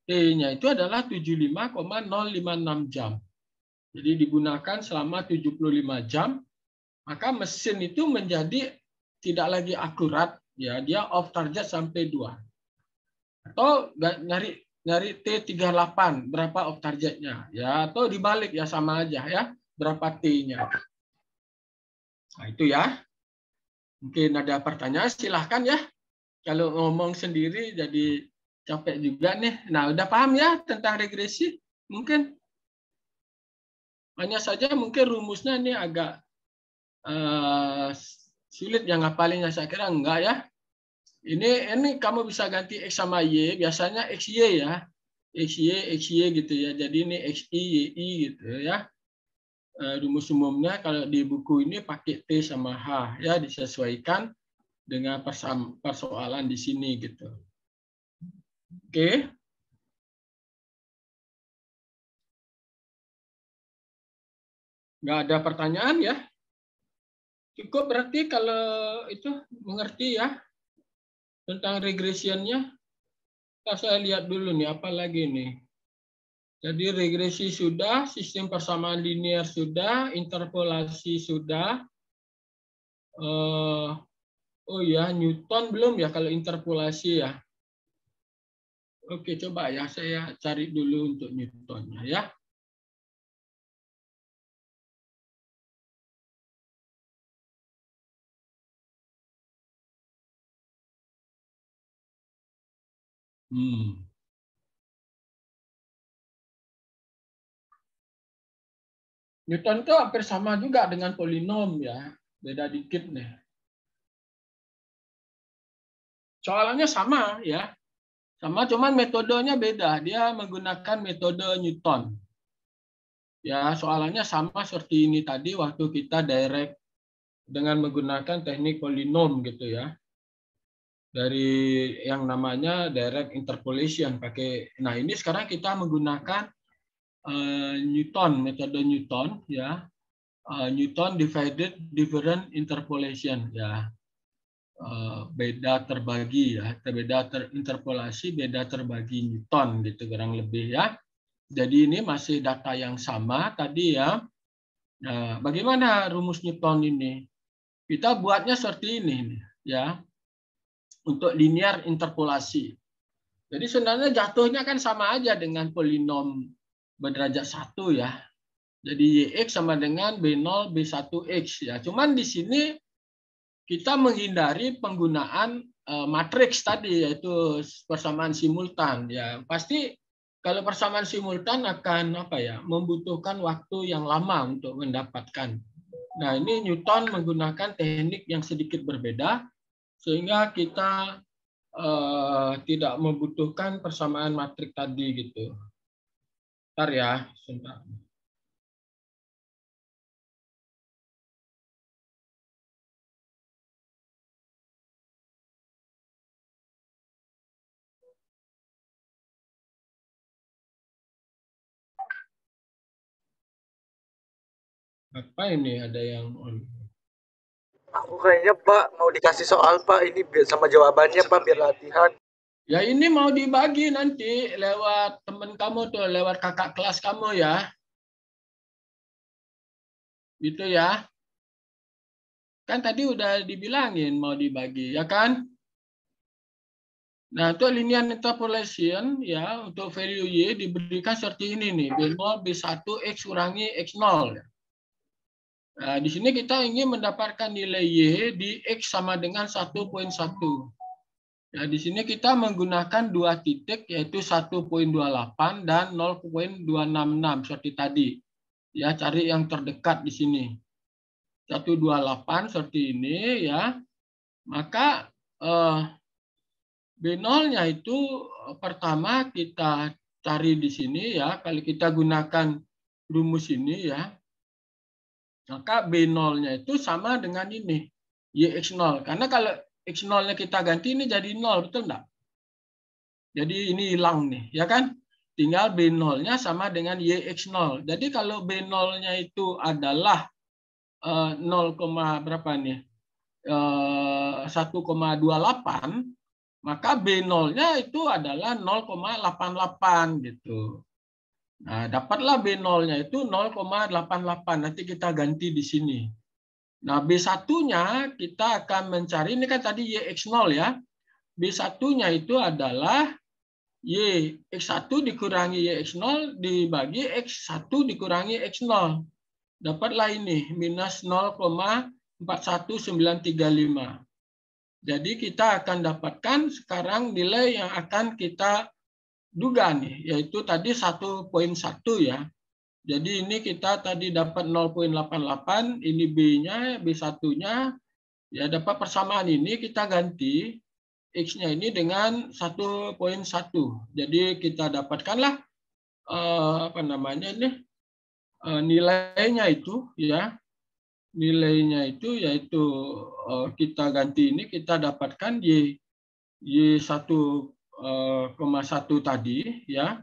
T-nya itu adalah 75,056 jam. Jadi digunakan selama 75 jam, maka mesin itu menjadi tidak lagi akurat, ya dia off target sampai 2. Atau nyari nyari T38 berapa off targetnya ya atau dibalik ya sama aja ya berapa T-nya. Ah. Nah, itu ya. Mungkin ada pertanyaan, silahkan ya. Kalau ngomong sendiri jadi capek juga nih. Nah, udah paham ya tentang regresi? Mungkin. Hanya saja mungkin rumusnya ini agak uh, sulit yang ngapalinnya. Saya kira enggak ya. Ini ini kamu bisa ganti X sama Y. Biasanya XY ya. XY, XY gitu ya. Jadi ini y gitu ya rumus eh, umumnya kalau di buku ini pakai T sama H ya disesuaikan dengan persoalan di sini gitu. Oke. Enggak Nggak ada pertanyaan ya? Cukup berarti kalau itu mengerti ya tentang regresiannya. Kita saya lihat dulu nih apa lagi nih. Jadi regresi sudah, sistem persamaan linear sudah, interpolasi sudah. Uh, oh ya, Newton belum ya kalau interpolasi ya. Oke, coba ya saya cari dulu untuk Newtonnya ya. Hmm. Newton itu hampir sama juga dengan polinom ya, beda dikit nih. Soalannya sama ya, sama cuman metodenya beda. Dia menggunakan metode Newton. Ya, soalannya sama seperti ini tadi waktu kita direct dengan menggunakan teknik polinom gitu ya dari yang namanya direct interpolation pakai nah ini sekarang kita menggunakan Eh, Newton metode Newton ya uh, Newton divided different interpolation ya uh, beda terbagi ya beda terinterpolasi beda terbagi Newton gitu kurang lebih ya jadi ini masih data yang sama tadi ya nah, bagaimana rumus Newton ini kita buatnya seperti ini ya untuk linear interpolasi jadi sebenarnya jatuhnya kan sama aja dengan polinom berderajat satu ya. Jadi YX sama dengan B0 B1X ya. Cuman di sini kita menghindari penggunaan e, matriks tadi yaitu persamaan simultan ya. Pasti kalau persamaan simultan akan apa ya? membutuhkan waktu yang lama untuk mendapatkan. Nah, ini Newton menggunakan teknik yang sedikit berbeda sehingga kita e, tidak membutuhkan persamaan matriks tadi gitu. Ntar ya, sebentar. apa ini ada yang on aku kayaknya pak mau dikasih soal pak ini sama jawabannya pak biar latihan Ya ini mau dibagi nanti lewat teman kamu tuh, lewat kakak kelas kamu ya. Itu ya. Kan tadi udah dibilangin mau dibagi, ya kan? Nah, itu linear interpolation ya untuk value y diberikan seperti ini nih, B0 B1 x kurangi x0. Nah, di sini kita ingin mendapatkan nilai y di x sama dengan 1.1. Ya, di sini kita menggunakan dua titik yaitu 1.28 dan 0.266 seperti tadi. Ya, cari yang terdekat di sini. 128 seperti ini ya. Maka eh, B0-nya itu eh, pertama kita cari di sini ya. Kalau kita gunakan rumus ini ya. Maka B0-nya itu sama dengan ini, YX0. Karena kalau X0-nya kita ganti, ini jadi 0, betul enggak? Jadi ini hilang nih, ya kan? Tinggal B0-nya sama dengan YX0. Jadi kalau B0-nya itu adalah 0, eh, berapa nih? 1,28, eh, maka B0-nya itu adalah 0,88 gitu. Nah, dapatlah B0-nya itu 0,88. Nanti kita ganti di sini. Nah, B1-nya kita akan mencari, ini kan tadi YX0 ya. B1-nya itu adalah YX1 dikurangi YX0 dibagi X1 dikurangi X0. Dapatlah ini, minus 0,41935. Jadi kita akan dapatkan sekarang nilai yang akan kita duga nih, yaitu tadi 1.1 ya. Jadi ini kita tadi dapat 0.88, ini B-nya, B1-nya, ya dapat persamaan ini kita ganti X-nya ini dengan 1.1. Jadi kita dapatkanlah eh, apa namanya ini eh, nilainya itu ya nilainya itu yaitu eh, kita ganti ini kita dapatkan y y 1,1 tadi ya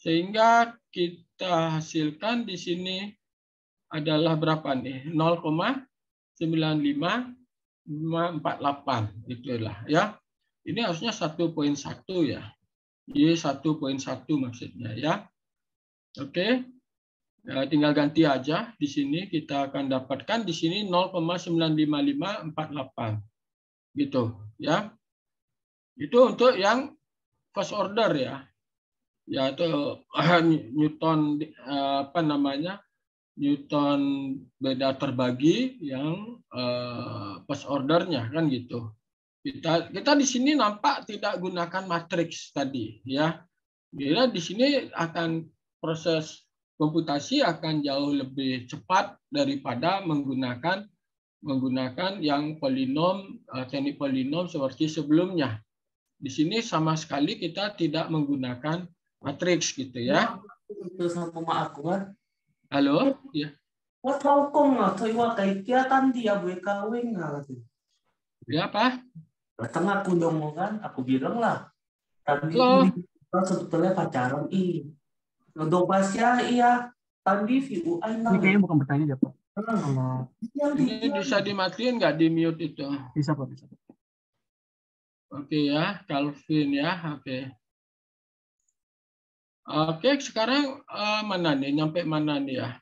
sehingga kita kita hasilkan di sini adalah berapa nih? 0,95548 Itulah ya. Ini harusnya 1.1 ya. Y 1.1 maksudnya ya. Oke. Ya, tinggal ganti aja di sini kita akan dapatkan di sini 0,95548. Gitu ya. Itu untuk yang first order ya yaitu ah, Newton eh, apa namanya Newton beda terbagi yang uh, ordernya kan gitu. Kita kita di sini nampak tidak gunakan matriks tadi ya. Bila di sini akan proses komputasi akan jauh lebih cepat daripada menggunakan menggunakan yang polinom uh, teknik polinom seperti sebelumnya. Di sini sama sekali kita tidak menggunakan matriks gitu ya. Iya, Halo? Ya. Ya apa? Datang aku ngomong kan, aku bilang lah. Tadi kita sebetulnya pacaran i. Nodong pasya iya. Tadi view. Ini kayaknya bukan bertanya dapat. Iya, ini iya. bisa dimatiin nggak di mute itu? Bisa pak, bisa. Oke okay, ya, Calvin ya, oke. Okay. Oke, sekarang uh, mana nih? Nyampe mana nih ya?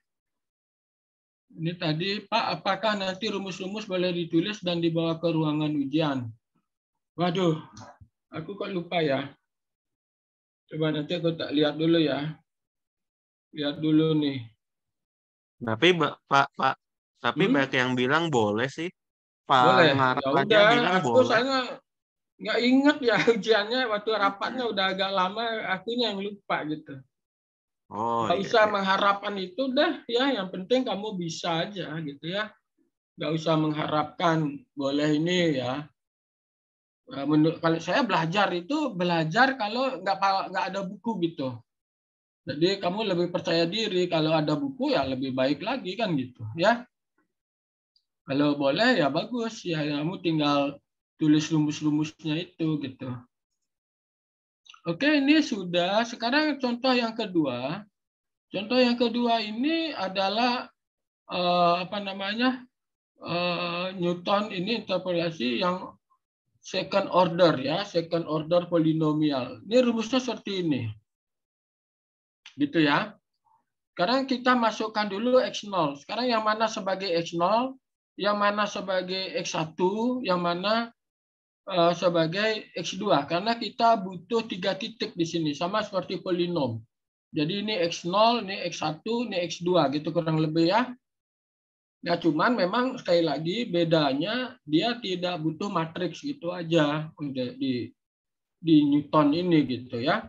Ini tadi, Pak, apakah nanti rumus-rumus boleh ditulis dan dibawa ke ruangan ujian? Waduh, aku kok lupa ya. Coba nanti aku tak lihat dulu ya. Lihat dulu nih. Tapi Pak, Pak, tapi hmm? banyak yang bilang boleh sih. Pak boleh. ya udah, bilang aku boleh nggak ingat ya ujiannya waktu rapatnya udah agak lama akunya yang lupa gitu oh, nggak iya, usah iya. mengharapkan itu dah ya yang penting kamu bisa aja gitu ya nggak usah mengharapkan boleh ini ya nah, menurut kalau saya belajar itu belajar kalau nggak nggak ada buku gitu jadi kamu lebih percaya diri kalau ada buku ya lebih baik lagi kan gitu ya kalau boleh ya bagus ya kamu tinggal tulis rumus-rumusnya itu gitu. Oke, ini sudah. Sekarang contoh yang kedua. Contoh yang kedua ini adalah uh, apa namanya? Uh, Newton ini interpolasi yang second order ya, second order polinomial. Ini rumusnya seperti ini. Gitu ya. Sekarang kita masukkan dulu X0. Sekarang yang mana sebagai X0, yang mana sebagai X1, yang mana Eh, sebagai X2 karena kita butuh tiga titik di sini sama seperti polinom. Jadi ini X0, ini X1, ini X2 gitu kurang lebih ya. Nah cuman memang sekali lagi bedanya dia tidak butuh matriks gitu aja oh, di di Newton ini gitu ya.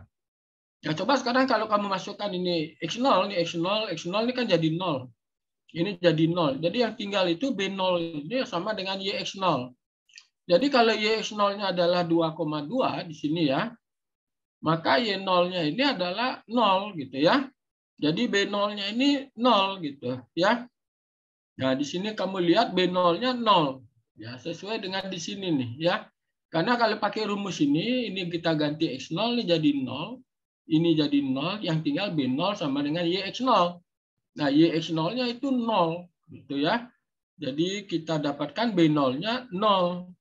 Ya coba sekarang kalau kamu masukkan ini X0, ini X0, X0 ini kan jadi 0. Ini jadi 0. Jadi yang tinggal itu B0 ini sama dengan YX0 jadi kalau Y nolnya adalah 2,2 di sini ya, maka Y nolnya ini adalah nol gitu ya. Jadi B nolnya ini nol gitu ya. Nah, di sini kamu lihat B nolnya nol Ya, sesuai dengan di sini nih ya. Karena kalau pakai rumus ini, ini kita ganti x nol ini jadi nol, Ini jadi nol, yang tinggal b nol sama dengan y x nol. Nah, y x nolnya itu nol gitu ya. Jadi kita dapatkan B0-nya nolnya nol.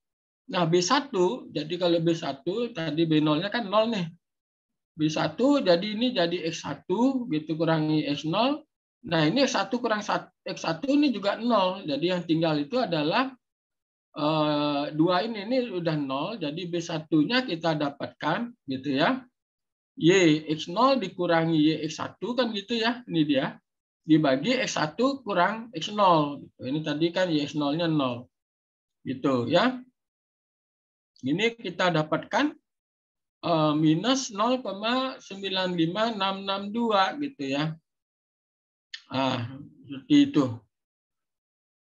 Nah, B1, jadi kalau B1, tadi B0-nya kan 0 nih. B1, jadi ini jadi X1, gitu kurangi X0. Nah, ini X1 kurang X1 ini juga 0. Jadi yang tinggal itu adalah eh, dua ini, ini udah 0. Jadi B1-nya kita dapatkan, gitu ya. Y X0 dikurangi Y X1, kan gitu ya. Ini dia. Dibagi X1 kurang X0. Gitu. Ini tadi kan Y X0-nya 0. Gitu ya. Ini kita dapatkan eh, minus 0,95662 gitu ya. Ah, seperti itu.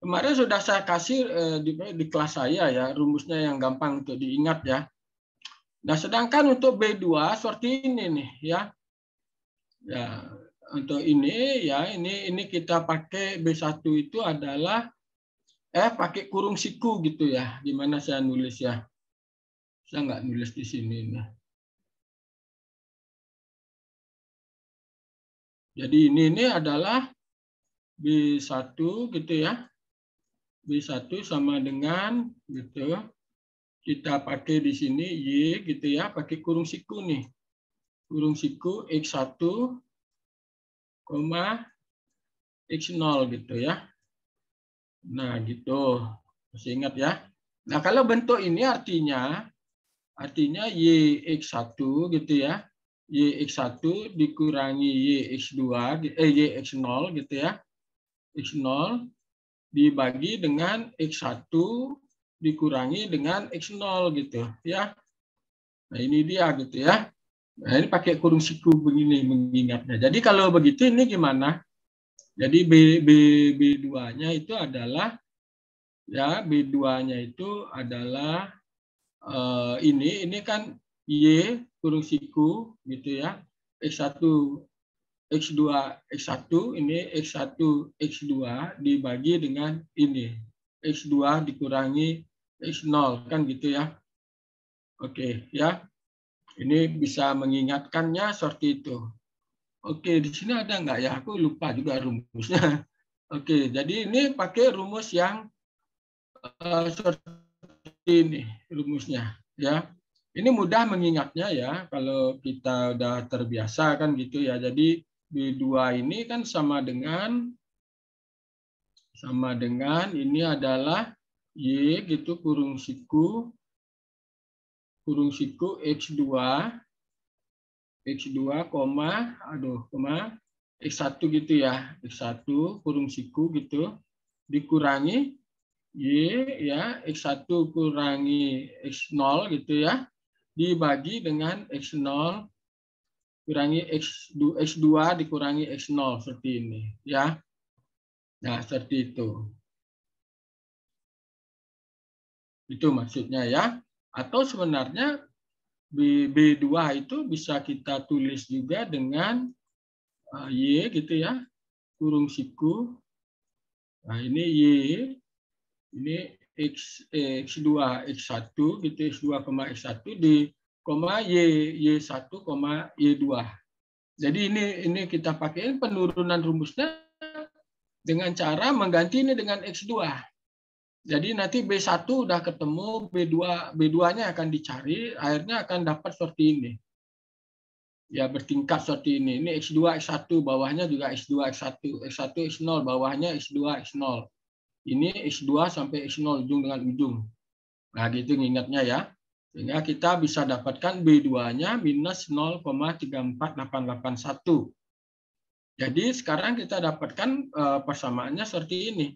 Kemarin sudah saya kasih uh, di, di kelas saya ya, rumusnya yang gampang untuk diingat ya. Nah, sedangkan untuk B2 seperti ini nih ya. Ya, untuk ini ya, ini ini kita pakai B1 itu adalah eh pakai kurung siku gitu ya, di saya nulis ya. Saya nggak nulis di sini. Nah. Jadi ini ini adalah B1 gitu ya. B1 sama dengan gitu. Kita pakai di sini Y gitu ya, pakai kurung siku nih. Kurung siku X1, X0 gitu ya. Nah gitu, masih ingat ya. Nah kalau bentuk ini artinya Artinya YX1 gitu ya. YX1 dikurangi YX2, eh, YX0 gitu ya. X0 dibagi dengan X1 dikurangi dengan X0 gitu ya. Nah ini dia gitu ya. Nah ini pakai kurung siku begini mengingatnya. Jadi kalau begitu ini gimana? Jadi B, B, B2-nya itu adalah ya B2-nya itu adalah uh, ini ini kan y kurung siku gitu ya x1 x2 x1 ini x1 x2 dibagi dengan ini x2 dikurangi x0 kan gitu ya oke okay, ya ini bisa mengingatkannya seperti itu oke okay, di sini ada nggak ya aku lupa juga rumusnya oke okay, jadi ini pakai rumus yang uh, seperti ini rumusnya ya. Ini mudah mengingatnya ya kalau kita udah terbiasa kan gitu ya. Jadi B2 ini kan sama dengan sama dengan ini adalah Y gitu kurung siku kurung siku X2 X2, koma, aduh, koma X1 gitu ya. X1 kurung siku gitu dikurangi Y ya X1 kurangi X0 gitu ya dibagi dengan X0 kurangi X2, X2 dikurangi X0 seperti ini ya. Nah, seperti itu. Itu maksudnya ya. Atau sebenarnya B2 itu bisa kita tulis juga dengan uh, Y gitu ya, kurung siku. Nah, ini Y ini X, X2, X1, itu X2, X1 di koma Y, Y1, Y2. Jadi ini ini kita pakai penurunan rumusnya dengan cara mengganti ini dengan X2. Jadi nanti B1 udah ketemu B2, B2-nya akan dicari, akhirnya akan dapat seperti ini. Ya bertingkat seperti ini. Ini X2, X1, bawahnya juga X2, X1, X1, X0, bawahnya X2, X0. Ini X2 sampai X0 ujung dengan ujung. Nah, gitu ingatnya ya. Sehingga kita bisa dapatkan B2-nya minus 0,34881. Jadi sekarang kita dapatkan eh, persamaannya seperti ini.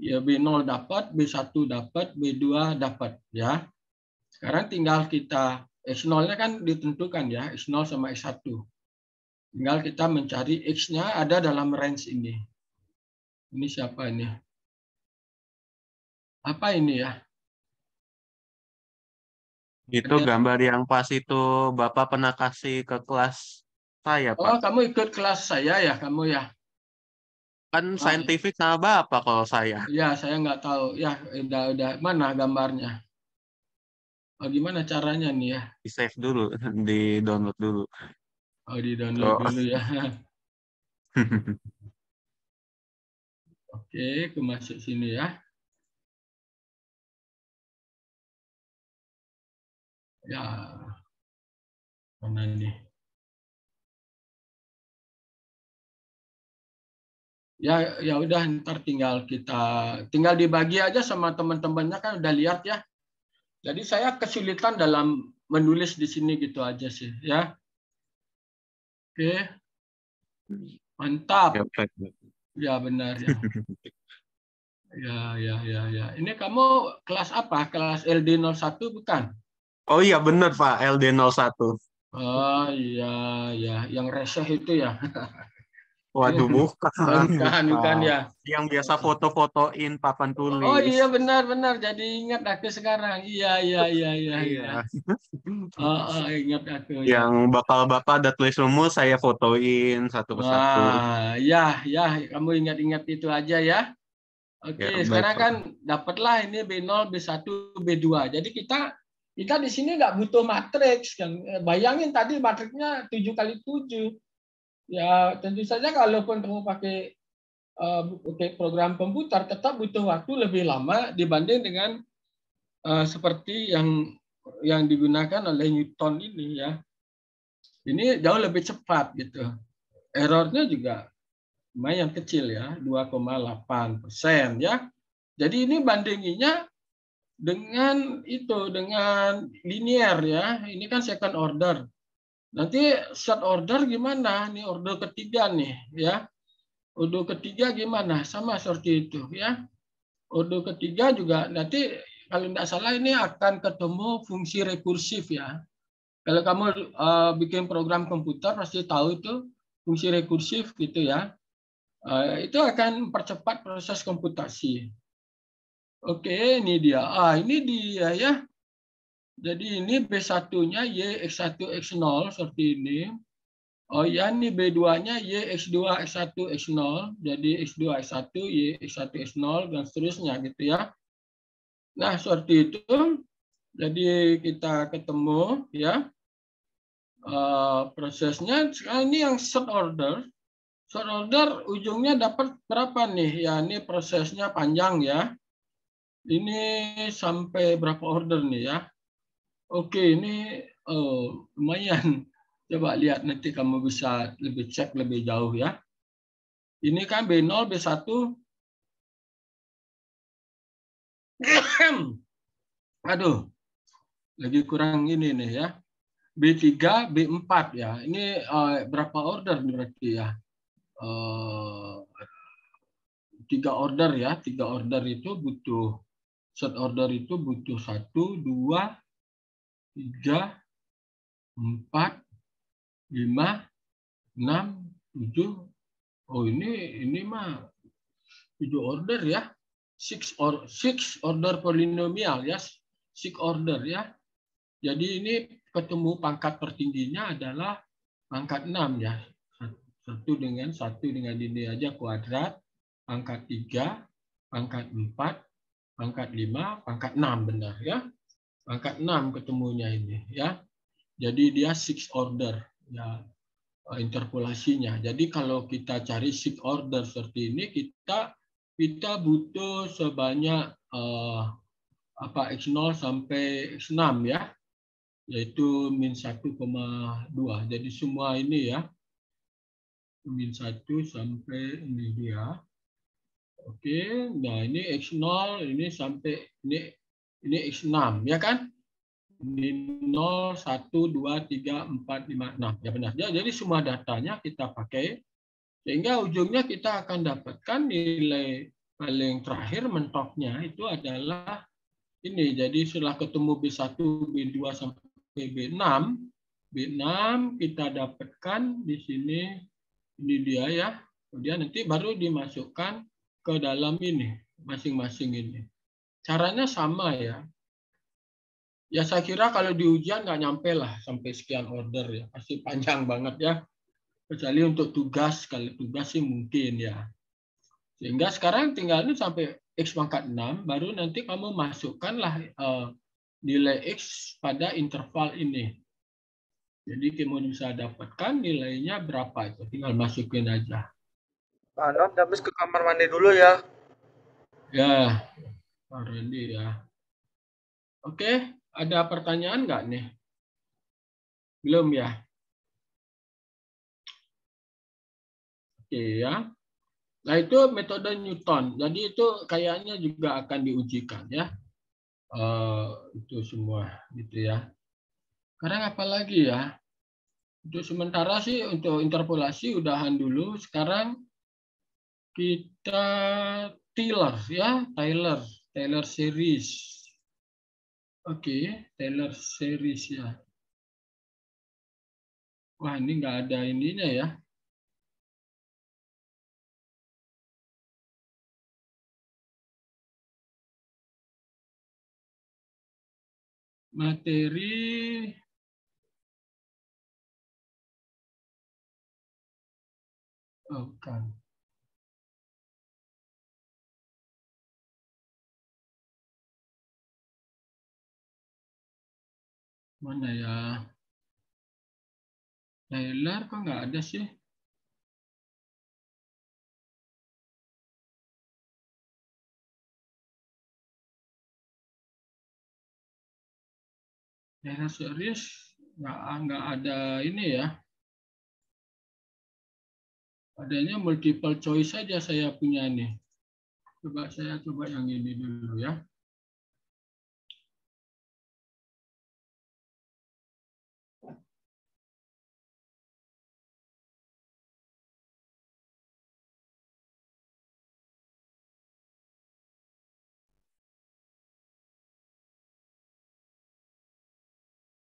Ya, B0 dapat, B1 dapat, B2 dapat. ya. Sekarang tinggal kita, X0-nya kan ditentukan ya, X0 sama X1. Tinggal kita mencari X-nya ada dalam range ini. Ini siapa ini? apa ini ya? Itu gambar yang pas itu Bapak pernah kasih ke kelas saya, oh, Pak. Oh, kamu ikut kelas saya ya, kamu ya? Kan oh. saintifik sama Bapak kalau saya. Ya, saya nggak tahu. Ya, udah, udah. Mana gambarnya? Oh, caranya nih ya? Di save dulu, di download dulu. Oh, di download oh. dulu ya. Oke, aku masuk sini ya. Ya, mana nih Ya, ya udah ntar tinggal kita tinggal dibagi aja sama teman-temannya kan udah lihat ya. Jadi saya kesulitan dalam menulis di sini gitu aja sih ya. Oke. Mantap. Ya, ya benar ya. Ya, ya, ya, ya. Ini kamu kelas apa? Kelas LD01 bukan? Oh iya benar Pak, LD01. Oh iya ya, yang resah itu ya. Waduh bukan. Bukan, bukan ya. Yang biasa foto-fotoin papan tulis. Oh iya benar benar, jadi ingat aku sekarang. Iya iya iya iya. iya. iya. oh, oh, ingat aku. Ya. Yang bapak-bapak ada tulis rumus, saya fotoin satu persatu. Wah, ya ya, kamu ingat-ingat itu aja ya. Oke, ya, sekarang kan dapatlah ini B0, B1, B2. Jadi kita kita di sini nggak butuh matriks. kan Bayangin tadi matriksnya tujuh kali tujuh Ya tentu saja kalaupun kamu pakai eh, pakai program komputer tetap butuh waktu lebih lama dibanding dengan uh, seperti yang yang digunakan oleh Newton ini ya. Ini jauh lebih cepat gitu. Errornya juga lumayan kecil ya, 2,8 persen ya. Jadi ini bandinginya dengan itu dengan linear ya ini kan second order nanti third order gimana nih order ketiga nih ya order ketiga gimana sama seperti itu ya order ketiga juga nanti kalau tidak salah ini akan ketemu fungsi rekursif ya kalau kamu uh, bikin program komputer pasti tahu itu fungsi rekursif gitu ya uh, itu akan mempercepat proses komputasi Oke, ini dia. Ah, ini dia ya. Jadi ini B1-nya Y X1 X0 seperti ini. Oh ya, ini B2-nya Y X2 X1 X0. Jadi X2 X1 Y X1 X0 dan seterusnya gitu ya. Nah, seperti itu. Jadi kita ketemu ya. Uh, prosesnya sekarang ini yang set order Set order ujungnya dapat berapa nih? Ya ini prosesnya panjang ya. Ini sampai berapa order nih ya? Oke, ini oh, lumayan. Coba lihat nanti kamu bisa lebih cek lebih jauh ya. Ini kan B0, B1. Aduh, lagi kurang ini nih ya. B3, B4 ya. Ini uh, berapa order berarti ya? Uh, tiga order ya, tiga order itu butuh Set order itu butuh 1, 2, 3, 4, 5, 6, 7. Oh ini ini mah 7 order ya. 6 or 6 order polinomial ya. 6 order ya. Jadi ini ketemu pangkat tertingginya adalah pangkat 6 ya. 1 dengan 1 dengan ini aja kuadrat, pangkat 3, pangkat 4, pangkat 5, pangkat 6 benar ya. Pangkat 6 ketemunya ini ya. Jadi dia six order ya interpolasinya. Jadi kalau kita cari six order seperti ini kita kita butuh sebanyak uh, apa x0 sampai x6 ya yaitu min 1,2. Jadi semua ini ya min 1 sampai ini dia Oke, okay. nah ini X0, ini sampai ini ini X6 ya kan? Ini 0 1 2 3 4 5 6. Ya benar. Ya, jadi semua datanya kita pakai sehingga ujungnya kita akan dapatkan nilai paling terakhir mentoknya itu adalah ini. Jadi setelah ketemu B1, B2 sampai B6, B6 kita dapatkan di sini ini dia ya. Kemudian nanti baru dimasukkan ke dalam ini masing-masing ini. Caranya sama ya. Ya saya kira kalau di ujian nggak nyampe lah sampai sekian order ya. Pasti panjang banget ya. Kecuali untuk tugas, kalau tugas sih mungkin ya. Sehingga sekarang tinggal ini sampai X pangkat 6, baru nanti kamu masukkanlah uh, nilai X pada interval ini. Jadi kamu bisa dapatkan nilainya berapa itu, tinggal masukin aja. Pak Non, habis ke kamar mandi dulu ya. Ya, Pak Randy ya. Oke, ada pertanyaan nggak nih? Belum ya? Oke ya. Nah itu metode Newton. Jadi itu kayaknya juga akan diujikan ya. Uh, itu semua gitu ya. Sekarang apa lagi ya? Untuk sementara sih untuk interpolasi udahan dulu. Sekarang kita Taylor ya, Taylor, Taylor series. Oke, okay, Taylor series ya. Wah, ini nggak ada ininya ya. Materi Oh, kan mana ya Taylor kok nggak ada sih Taylor serius nggak nggak ada ini ya adanya multiple choice saja saya punya ini coba saya coba yang ini dulu ya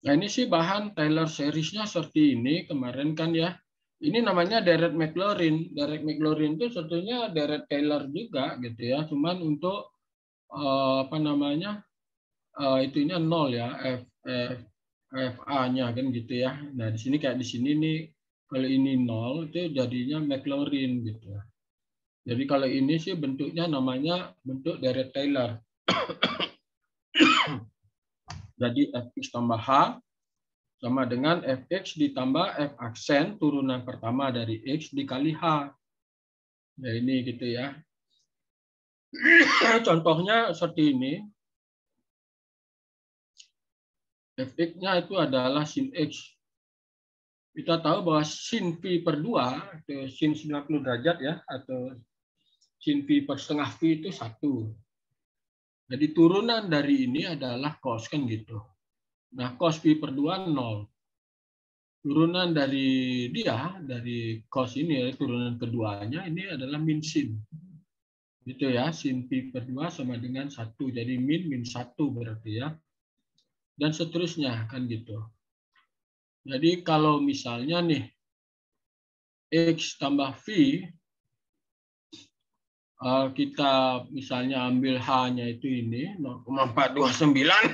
Nah ini sih bahan Taylor seriesnya seperti ini kemarin kan ya. Ini namanya deret McLaurin. Deret McLaurin itu sebetulnya deret Taylor juga gitu ya. Cuman untuk eh, apa namanya eh, itu ini nol ya f, f a nya kan gitu ya. Nah di sini kayak di sini nih kalau ini nol itu jadinya McLaurin gitu. Jadi kalau ini sih bentuknya namanya bentuk deret Taylor. Jadi fx tambah h sama dengan fx ditambah f aksen turunan pertama dari x dikali h. Nah ini gitu ya. Contohnya seperti ini. fx-nya itu adalah sin x. Kita tahu bahwa sin pi per 2, sin 90 derajat ya, atau sin pi per setengah pi itu satu jadi turunan dari ini adalah cos kan gitu. Nah, cos pi per 2 0. Turunan dari dia, dari cos ini, ya, turunan keduanya ini adalah min sin. Gitu ya, sin pi per 2 sama dengan 1. Jadi min min 1 berarti ya. Dan seterusnya kan gitu. Jadi kalau misalnya nih, X tambah V kita misalnya ambil H-nya itu ini 0,429. nah,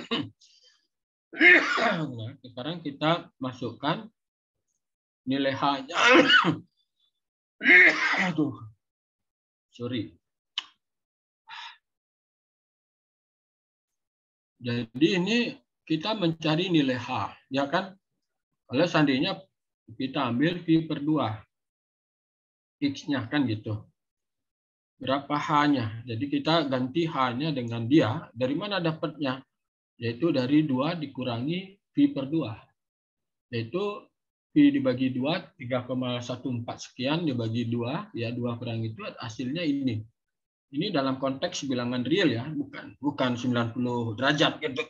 sekarang kita masukkan nilai H-nya. Aduh. Sorry. Jadi ini kita mencari nilai H, ya kan? Kalau seandainya kita ambil V per 2. X-nya kan gitu berapa hanya. Jadi kita ganti hanya dengan dia. Dari mana dapatnya? Yaitu dari dua dikurangi V per dua. Yaitu V dibagi dua. Tiga 2, empat sekian dibagi dua. Ya, dua kurang itu hasilnya ini. Ini dalam konteks bilangan real ya, bukan bukan sembilan puluh derajat gitu.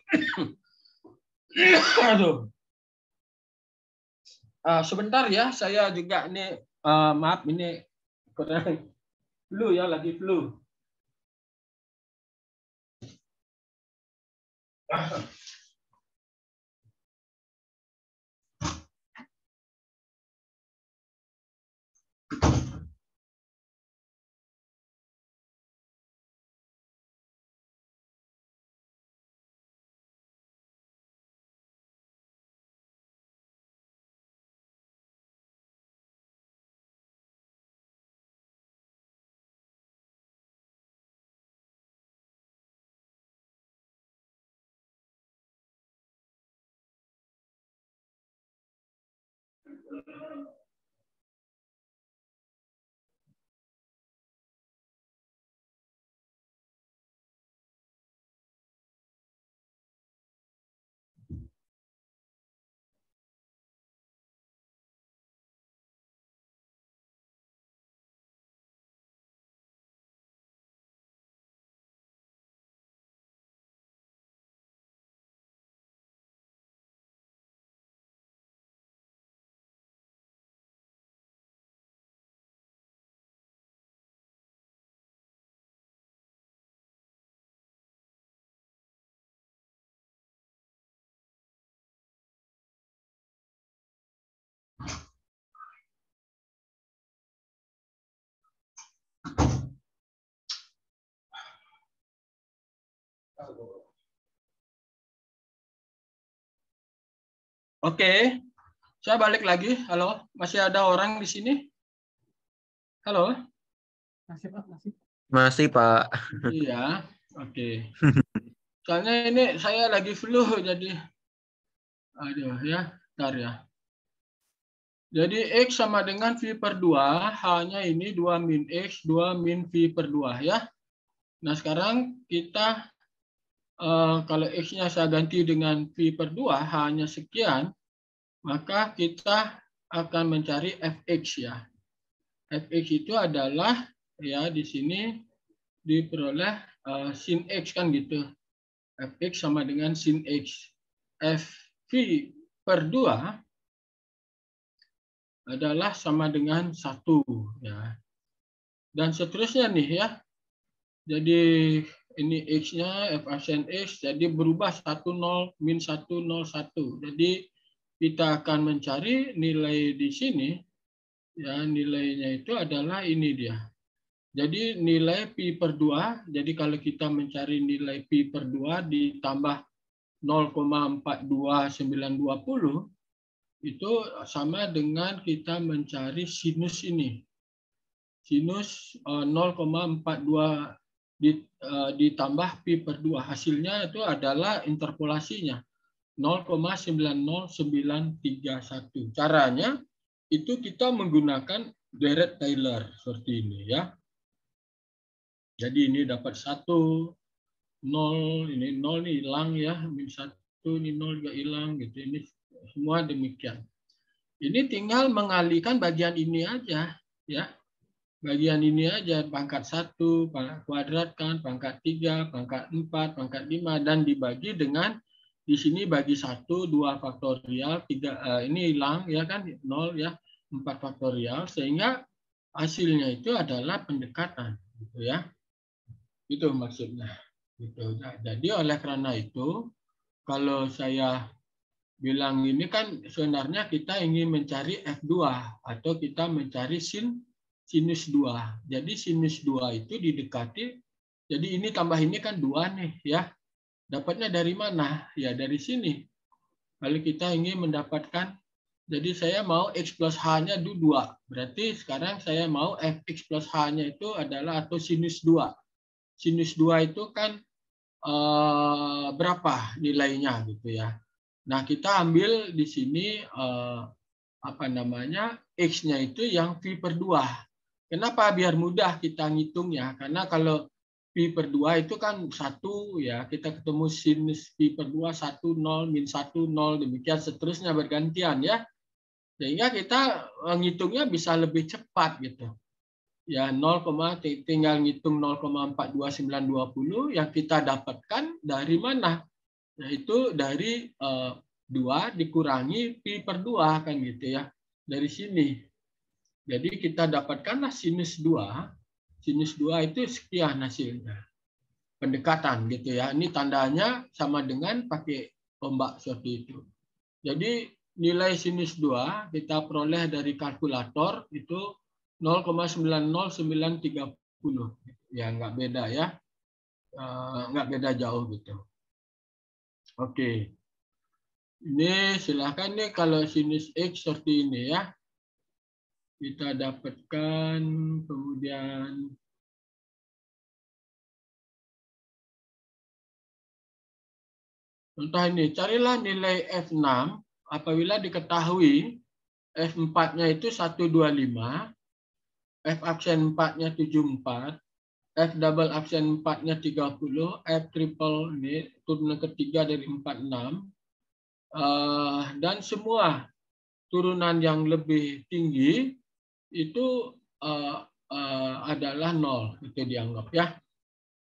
Aduh. Ah, sebentar ya, saya juga ini ah, maaf ini kurang flu ya, lagi flu. Ah. Oke, okay. saya balik lagi. Halo, masih ada orang di sini? Halo. Masih Pak, masih. Masih Pak. Iya, oke. Okay. Soalnya ini saya lagi flu jadi aduh ya, ntar ya. Jadi X sama dengan V per 2, hanya ini 2 min X, 2 min V per 2 ya. Nah sekarang kita Eh, kalau X-nya saya ganti dengan P per 2 hanya sekian, maka kita akan mencari Fx ya. Fx itu adalah ya di sini diperoleh uh, sin X kan gitu. Fx sama dengan sin X. Fv per 2 adalah sama dengan satu ya. Dan seterusnya nih ya. Jadi ini x nya F asian x jadi berubah 10, min 101. Jadi kita akan mencari nilai di sini, ya nilainya itu adalah ini dia. Jadi nilai Pi per 2, jadi kalau kita mencari nilai Pi per 2 ditambah 0,42920, itu sama dengan kita mencari sinus ini. Sinus 0,42 eh, Eh, ditambah pi per 2 hasilnya itu adalah interpolasinya 0,90931 caranya itu kita menggunakan deret Taylor seperti ini ya jadi ini dapat satu nol ini nol nih hilang ya minus satu ini nol juga hilang gitu ini semua demikian ini tinggal mengalihkan bagian ini aja ya bagian ini aja pangkat satu pangkat kan pangkat tiga pangkat empat pangkat lima dan dibagi dengan di sini bagi satu dua faktorial, tiga eh, ini hilang ya kan nol ya, empat faktorial sehingga hasilnya itu adalah pendekatan gitu ya. Itu maksudnya. Gitu. Nah, jadi oleh karena itu kalau saya bilang ini kan sebenarnya kita ingin mencari F2 atau kita mencari sin sinus 2. Jadi sinus 2 itu didekati, jadi ini tambah ini kan 2 nih ya. Dapatnya dari mana? Ya dari sini. Kalau kita ingin mendapatkan, jadi saya mau X plus H-nya 2. Berarti sekarang saya mau x plus H-nya itu adalah atau sinus 2. Sinus 2 itu kan eh, berapa nilainya gitu ya. Nah kita ambil di sini eh, apa namanya X-nya itu yang V per 2. Kenapa biar mudah kita ngitung ya? Karena kalau pi per 2 itu kan satu ya kita ketemu sinus pi per 2 satu nol min satu nol demikian seterusnya bergantian ya sehingga kita e, ngitungnya bisa lebih cepat gitu ya 0, tinggal ngitung 0,42920 yang kita dapatkan dari mana yaitu dari e, dua 2 dikurangi pi per 2 kan gitu ya dari sini jadi kita dapatkanlah sinus 2. Sinus 2 itu sekian hasilnya. Pendekatan gitu ya. Ini tandanya sama dengan pakai ombak seperti itu. Jadi nilai sinus 2 kita peroleh dari kalkulator itu 0,90930. Ya nggak beda ya. Eh, nggak beda jauh gitu. Oke. Ini silahkan nih kalau sinus X seperti ini ya kita dapatkan kemudian contoh ini carilah nilai F6 apabila diketahui F4-nya itu 125 F absen 4-nya 74 F double absen 4-nya 30 F triple ini turunan ketiga dari 46 uh, eh, dan semua turunan yang lebih tinggi itu uh, uh, adalah nol itu dianggap ya.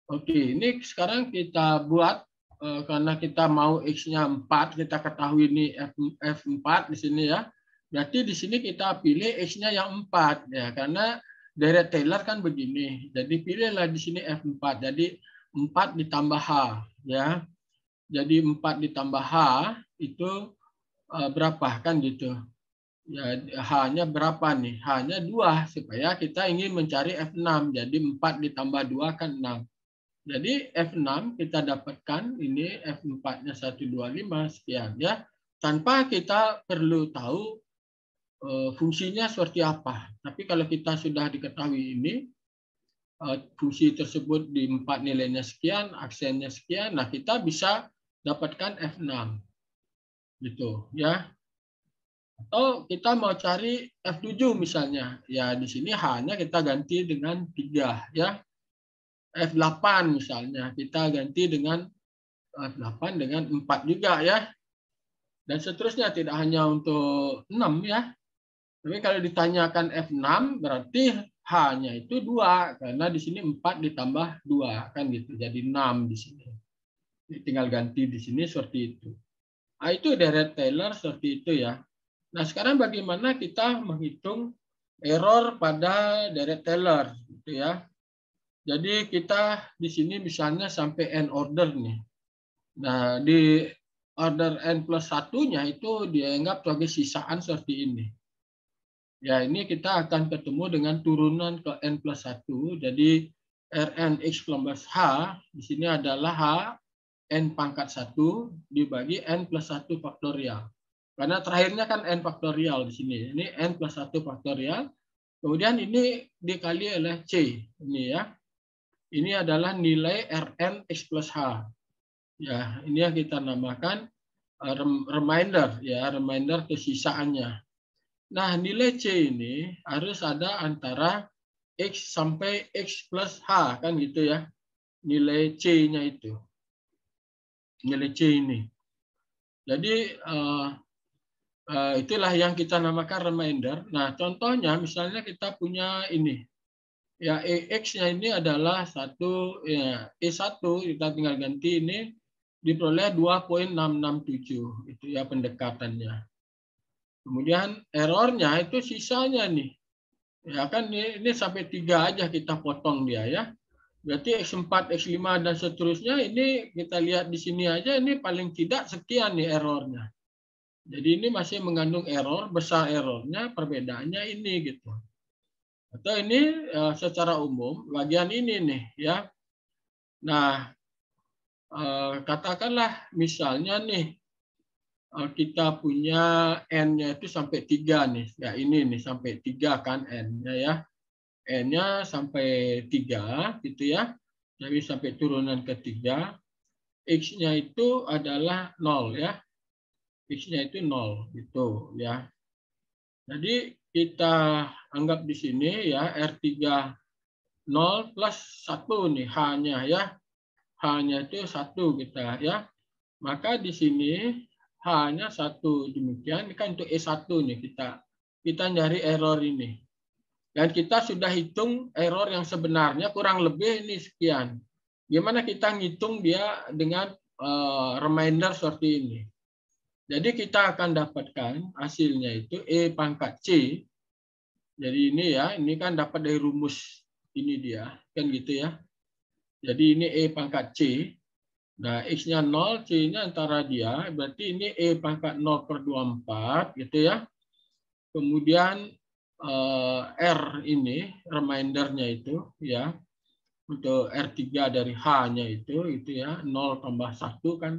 Oke, ini sekarang kita buat uh, karena kita mau x-nya 4, kita ketahui ini f, f4 di sini ya. Berarti di sini kita pilih x-nya yang 4 ya karena deret Taylor kan begini. Jadi pilihlah di sini f4. Jadi 4 ditambah h ya. Jadi 4 ditambah h itu uh, berapa kan gitu ya hanya berapa nih? Hanya dua supaya kita ingin mencari F6. Jadi 4 ditambah 2 kan 6. Jadi F6 kita dapatkan ini F4-nya 125 sekian ya. Tanpa kita perlu tahu e, fungsinya seperti apa. Tapi kalau kita sudah diketahui ini e, fungsi tersebut di 4 nilainya sekian, aksennya sekian, nah kita bisa dapatkan F6. Gitu ya. Atau kita mau cari F7 misalnya. Ya di sini hanya kita ganti dengan 3 ya. F8 misalnya kita ganti dengan eh, F8 dengan 4 juga ya. Dan seterusnya tidak hanya untuk 6 ya. Tapi kalau ditanyakan F6 berarti hanya itu dua karena di sini 4 ditambah dua kan gitu. Jadi 6 di sini. Tinggal ganti di sini seperti itu. Nah, itu deret Taylor seperti itu ya. Nah, sekarang bagaimana kita menghitung error pada direct teller gitu ya. Jadi kita di sini misalnya sampai n order nih. Nah, di order n plus satunya itu dianggap sebagai sisaan seperti ini. Ya, ini kita akan ketemu dengan turunan ke n plus 1. Jadi Rn x plus H di sini adalah H n pangkat 1 dibagi n plus 1 faktorial. Karena terakhirnya kan n faktorial di sini. Ini n plus satu faktorial. Kemudian ini dikali oleh C. Ini ya. Ini adalah nilai Rn X plus H. Ya, ini yang kita namakan eh, reminder. ya Reminder kesisaannya. Nah, nilai C ini harus ada antara X sampai X plus H. Kan gitu ya. Nilai C-nya itu. Nilai C ini. Jadi, eh, Eh, itulah yang kita namakan reminder. Nah, contohnya misalnya kita punya ini. Ya, EX-nya ini adalah satu ya, E1 kita tinggal ganti ini diperoleh 2.667. Itu ya pendekatannya. Kemudian errornya itu sisanya nih. Ya kan ini, ini sampai tiga aja kita potong dia ya. Berarti X4, X5 dan seterusnya ini kita lihat di sini aja ini paling tidak sekian nih errornya. Jadi ini masih mengandung error, besar errornya, perbedaannya ini gitu. Atau ini uh, secara umum bagian ini nih ya. Nah, uh, katakanlah misalnya nih uh, kita punya n-nya itu sampai 3 nih. Ya ini nih sampai 3 kan n-nya ya. n-nya sampai 3 gitu ya. Jadi sampai turunan ketiga x-nya itu adalah 0 ya x itu nol gitu ya. Jadi kita anggap di sini ya R3 0 plus 1 nih hanya ya. hanya itu satu kita ya. Maka di sini hanya satu demikian. Ini kan untuk E1 nih kita. Kita nyari error ini. Dan kita sudah hitung error yang sebenarnya kurang lebih ini sekian. Gimana kita ngitung dia dengan uh, reminder seperti ini. Jadi kita akan dapatkan hasilnya itu E pangkat C. Jadi ini ya, ini kan dapat dari rumus ini dia, kan gitu ya. Jadi ini E pangkat C. Nah, X-nya 0, C-nya antara dia. Berarti ini E pangkat 0 per 24, gitu ya. Kemudian eh, R ini, remindernya itu, ya. Untuk R3 dari H-nya itu, itu ya. 0 tambah 1 kan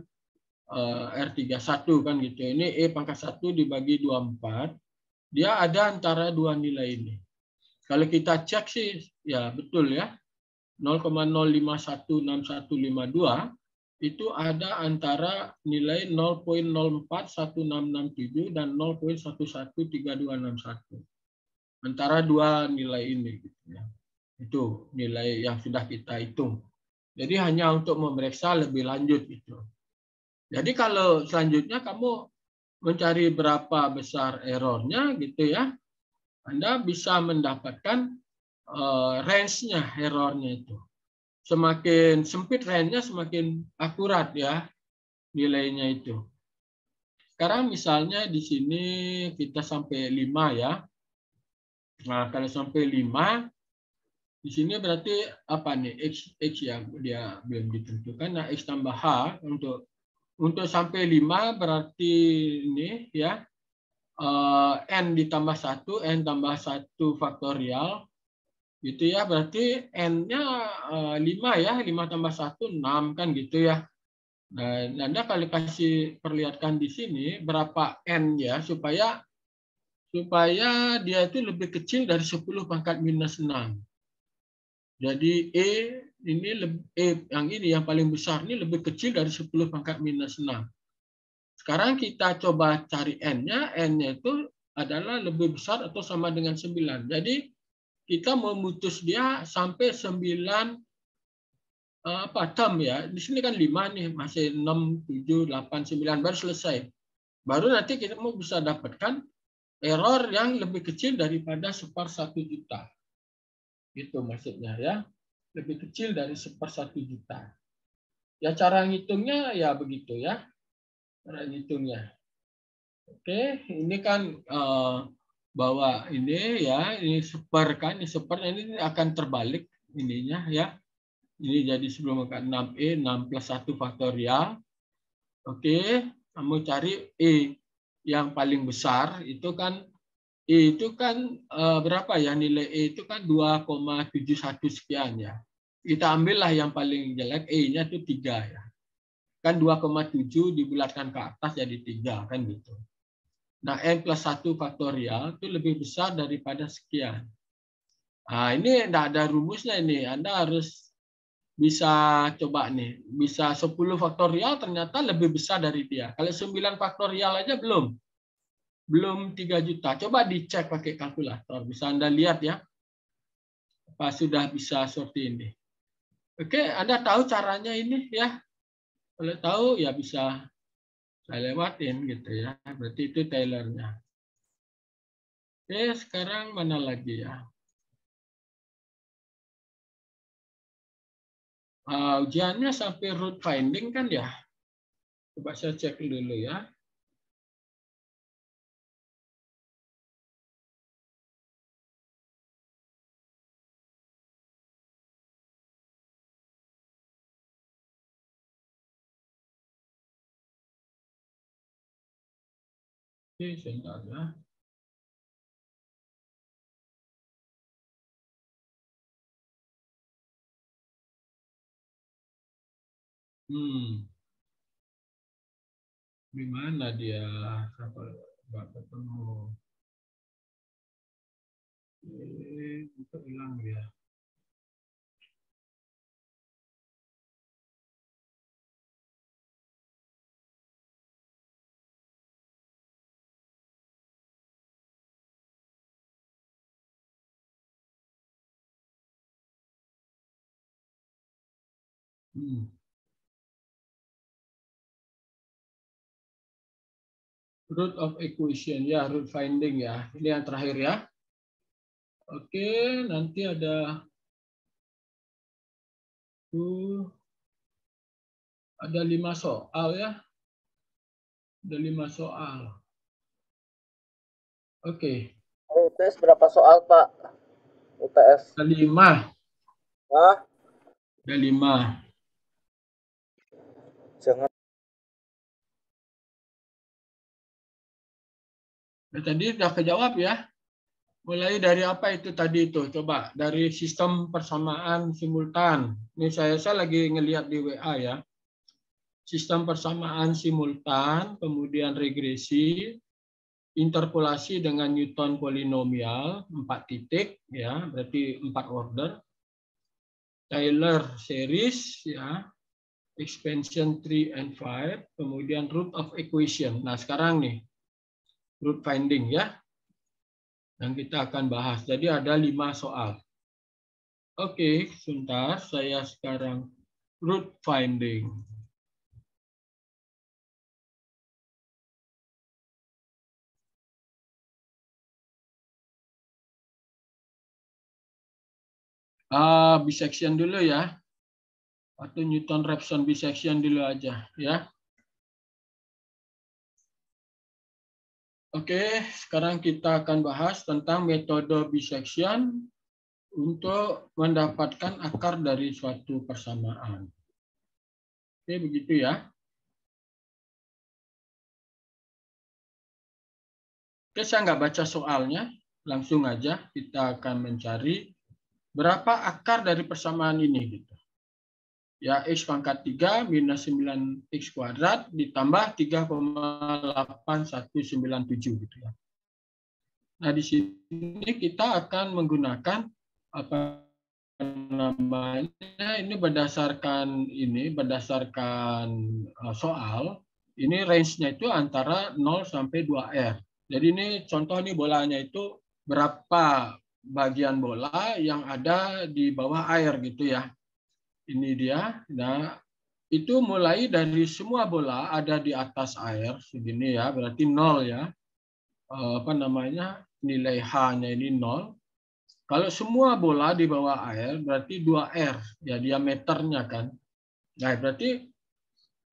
Eh, R31 kan gitu. Ini E pangkat 1 dibagi 24. Dia ada antara dua nilai ini. Kalau kita cek sih, ya betul ya. 0,0516152 itu ada antara nilai 0.041667 dan 0.113261. Antara dua nilai ini gitu ya. Itu nilai yang sudah kita hitung. Jadi hanya untuk memeriksa lebih lanjut itu. Jadi kalau selanjutnya kamu mencari berapa besar errornya gitu ya, Anda bisa mendapatkan uh, range-nya errornya itu. Semakin sempit range-nya semakin akurat ya nilainya itu. Sekarang misalnya di sini kita sampai 5 ya. Nah, kalau sampai 5, di sini berarti apa nih? X, X ya, dia belum ditentukan. Nah, X tambah H untuk untuk sampai 5 berarti ini ya eh, n ditambah 1, n tambah 1 faktorial. Gitu ya, berarti n-nya 5 eh, ya, 5 tambah 1, 6 kan gitu ya. Dan Anda kalau kasih perlihatkan di sini berapa n ya supaya supaya dia itu lebih kecil dari 10 pangkat minus 6. Jadi E ini eh, yang ini yang paling besar ini lebih kecil dari 10 pangkat minus 6. Sekarang kita coba cari n-nya, n-nya itu adalah lebih besar atau sama dengan 9. Jadi kita memutus dia sampai 9 eh, apa term ya. Di sini kan 5 nih, masih 6, 7, 8, 9 baru selesai. Baru nanti kita mau bisa dapatkan error yang lebih kecil daripada seper 1 juta. Itu maksudnya ya lebih kecil dari seper satu juta. Ya cara ngitungnya ya begitu ya. Cara ngitungnya. Oke, ini kan uh, eh, bahwa ini ya ini seper kan ini seper ini akan terbalik ininya ya. Ini jadi sebelum angka 6E 6 plus 1 faktorial. Ya. Oke, kamu cari E yang paling besar itu kan E itu kan e, berapa ya nilai E itu kan 2,71 sekian ya kita ambillah yang paling jelek E-nya itu tiga ya. Kan 2,7 dibulatkan ke atas jadi tiga kan gitu. Nah, N plus 1 faktorial itu lebih besar daripada sekian. Nah, ini tidak ada rumusnya ini. Anda harus bisa coba nih. Bisa 10 faktorial ternyata lebih besar dari dia. Kalau 9 faktorial aja belum. Belum 3 juta. Coba dicek pakai kalkulator. Bisa Anda lihat ya. pas sudah bisa sortir ini. Oke, Anda tahu caranya ini ya. Kalau tahu ya bisa saya lewatin gitu ya. Berarti itu tailernya. Oke, sekarang mana lagi ya? Uh, ujiannya sampai root finding kan ya? Coba saya cek dulu ya. Oke, saya nggak Hmm. Gimana dia? kapal enggak ketemu? Eh, itu hilang dia. Ya. Hmm. Root of equation, ya root finding ya. Ini yang terakhir ya. Oke, nanti ada tuh ada lima soal ya. Ada lima soal. Oke. UTS berapa soal Pak? UTS. Ada lima. Hah? Ada lima jangan nah, tadi sudah kejawab ya mulai dari apa itu tadi itu coba dari sistem persamaan simultan ini saya saya lagi ngelihat di WA ya sistem persamaan simultan kemudian regresi interpolasi dengan Newton polinomial empat titik ya berarti empat order Taylor series ya expansion 3 and 5, kemudian root of equation. Nah, sekarang nih, root finding ya, yang kita akan bahas. Jadi ada lima soal. Oke, sebentar, saya sekarang root finding. Ah, bisection dulu ya atau Newton Raphson bisection dulu aja ya. Oke, sekarang kita akan bahas tentang metode bisection untuk mendapatkan akar dari suatu persamaan. Oke, begitu ya. Oke, saya nggak baca soalnya. Langsung aja kita akan mencari berapa akar dari persamaan ini. Gitu ya x pangkat 3 minus 9x kuadrat ditambah 3,8197 gitu ya. Nah di sini kita akan menggunakan apa namanya ini berdasarkan ini berdasarkan eh, soal ini range-nya itu antara 0 sampai 2R. Jadi ini contoh ini bolanya itu berapa bagian bola yang ada di bawah air gitu ya ini dia. Nah, itu mulai dari semua bola ada di atas air segini ya, berarti nol ya. Eh, apa namanya? nilai H-nya ini nol. Kalau semua bola di bawah air berarti 2R ya diameternya kan. Nah, berarti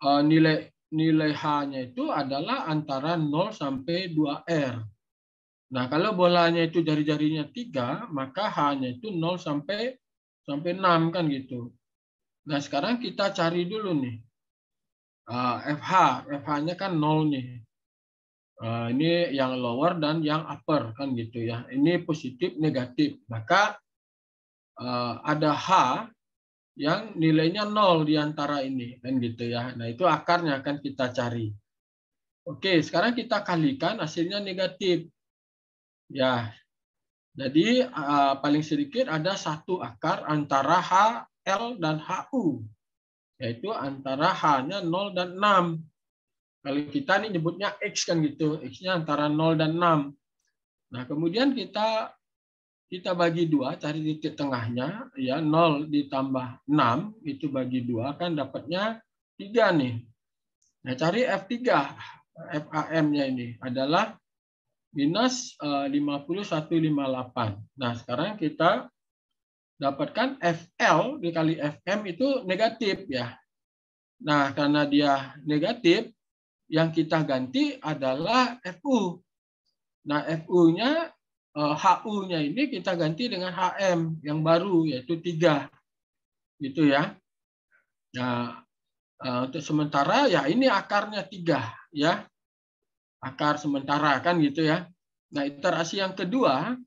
eh, nilai nilai H-nya itu adalah antara 0 sampai 2R. Nah, kalau bolanya itu jari-jarinya 3, maka H-nya itu 0 sampai sampai 6 kan gitu. Nah sekarang kita cari dulu nih. FH, ah, FH-nya kan nol nih. Ah, ini yang lower dan yang upper kan gitu ya. Ini positif, negatif. Maka ah, ada H yang nilainya nol di antara ini kan gitu ya. Nah itu akarnya akan kita cari. Oke, sekarang kita kalikan hasilnya negatif. Ya, jadi paling sedikit ada satu akar antara H L dan HU, yaitu antara H-nya 0 dan 6. Kalau kita ini nyebutnya X kan gitu, X-nya antara 0 dan 6. Nah, kemudian kita kita bagi dua, cari titik tengahnya, ya 0 ditambah 6, itu bagi dua kan dapatnya 3 nih. Nah, cari F3, FAM-nya ini adalah minus 5158. Eh, nah, sekarang kita dapatkan FL dikali FM itu negatif ya. Nah, karena dia negatif, yang kita ganti adalah FU. Nah, FU-nya, HU-nya eh, ini kita ganti dengan HM yang baru, yaitu 3. Gitu ya. Nah, eh, untuk sementara ya ini akarnya 3 ya. Akar sementara kan gitu ya. Nah, iterasi yang kedua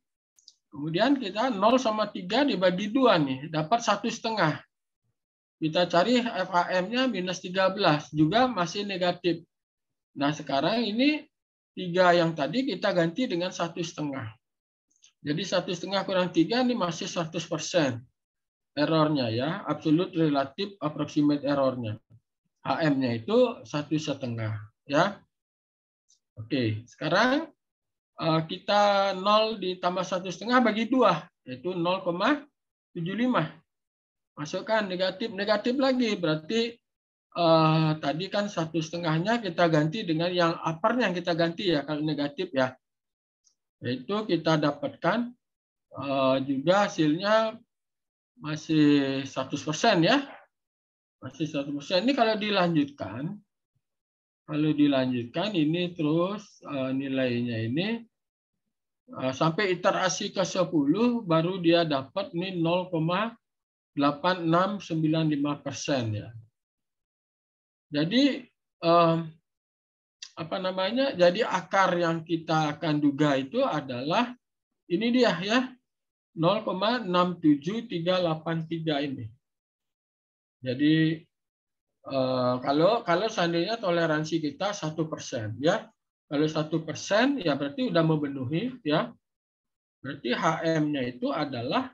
Kemudian kita 0 sama 3 dibagi 2 nih, dapat satu setengah. Kita cari FAM-nya minus 13, juga masih negatif. Nah sekarang ini tiga yang tadi kita ganti dengan satu setengah. Jadi satu setengah kurang tiga ini masih 100 persen errornya ya, absolute relative approximate errornya. HM-nya itu satu setengah ya. Oke, sekarang Eh, kita 0 ditambah satu setengah bagi dua yaitu 0,75 masukkan negatif negatif lagi berarti uh, tadi kan satu setengahnya kita ganti dengan yang upper yang kita ganti ya kalau negatif ya yaitu kita dapatkan uh, juga hasilnya masih 100% ya masih 100% ini kalau dilanjutkan Lalu dilanjutkan ini terus eh, nilainya ini eh, sampai iterasi ke-10 baru dia dapat nih 0,8695 persen ya. Jadi eh, apa namanya? Jadi akar yang kita akan duga itu adalah ini dia ya 0,67383 ini. Jadi Eh, kalau kalau seandainya toleransi kita satu persen ya kalau satu persen ya berarti udah memenuhi ya berarti HM-nya itu adalah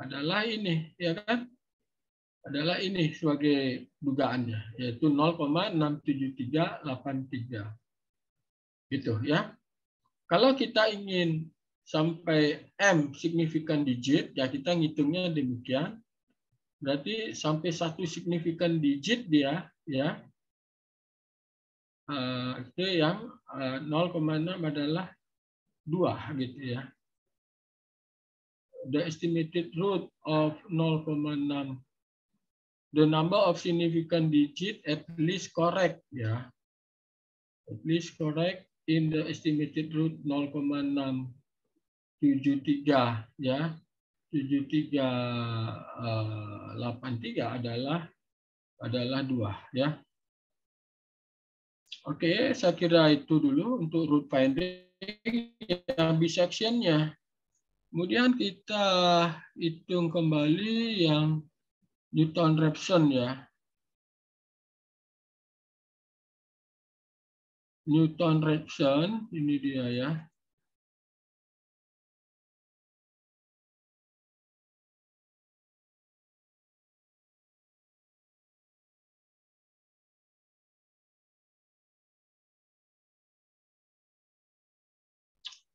adalah ini ya kan adalah ini sebagai dugaannya yaitu 0,67383 gitu ya kalau kita ingin sampai M signifikan digit ya kita ngitungnya demikian berarti sampai satu signifikan digit dia ya eh, itu yang 0,6 eh, adalah dua gitu ya the estimated root of 0,6 the number of significant digit at least correct ya at least correct in the estimated root 0,673 ya 7383 eh, adalah adalah dua ya. Oke, saya kira itu dulu untuk root finding yang bisectionnya. Kemudian kita hitung kembali yang Newton Raphson ya. Newton Raphson ini dia ya.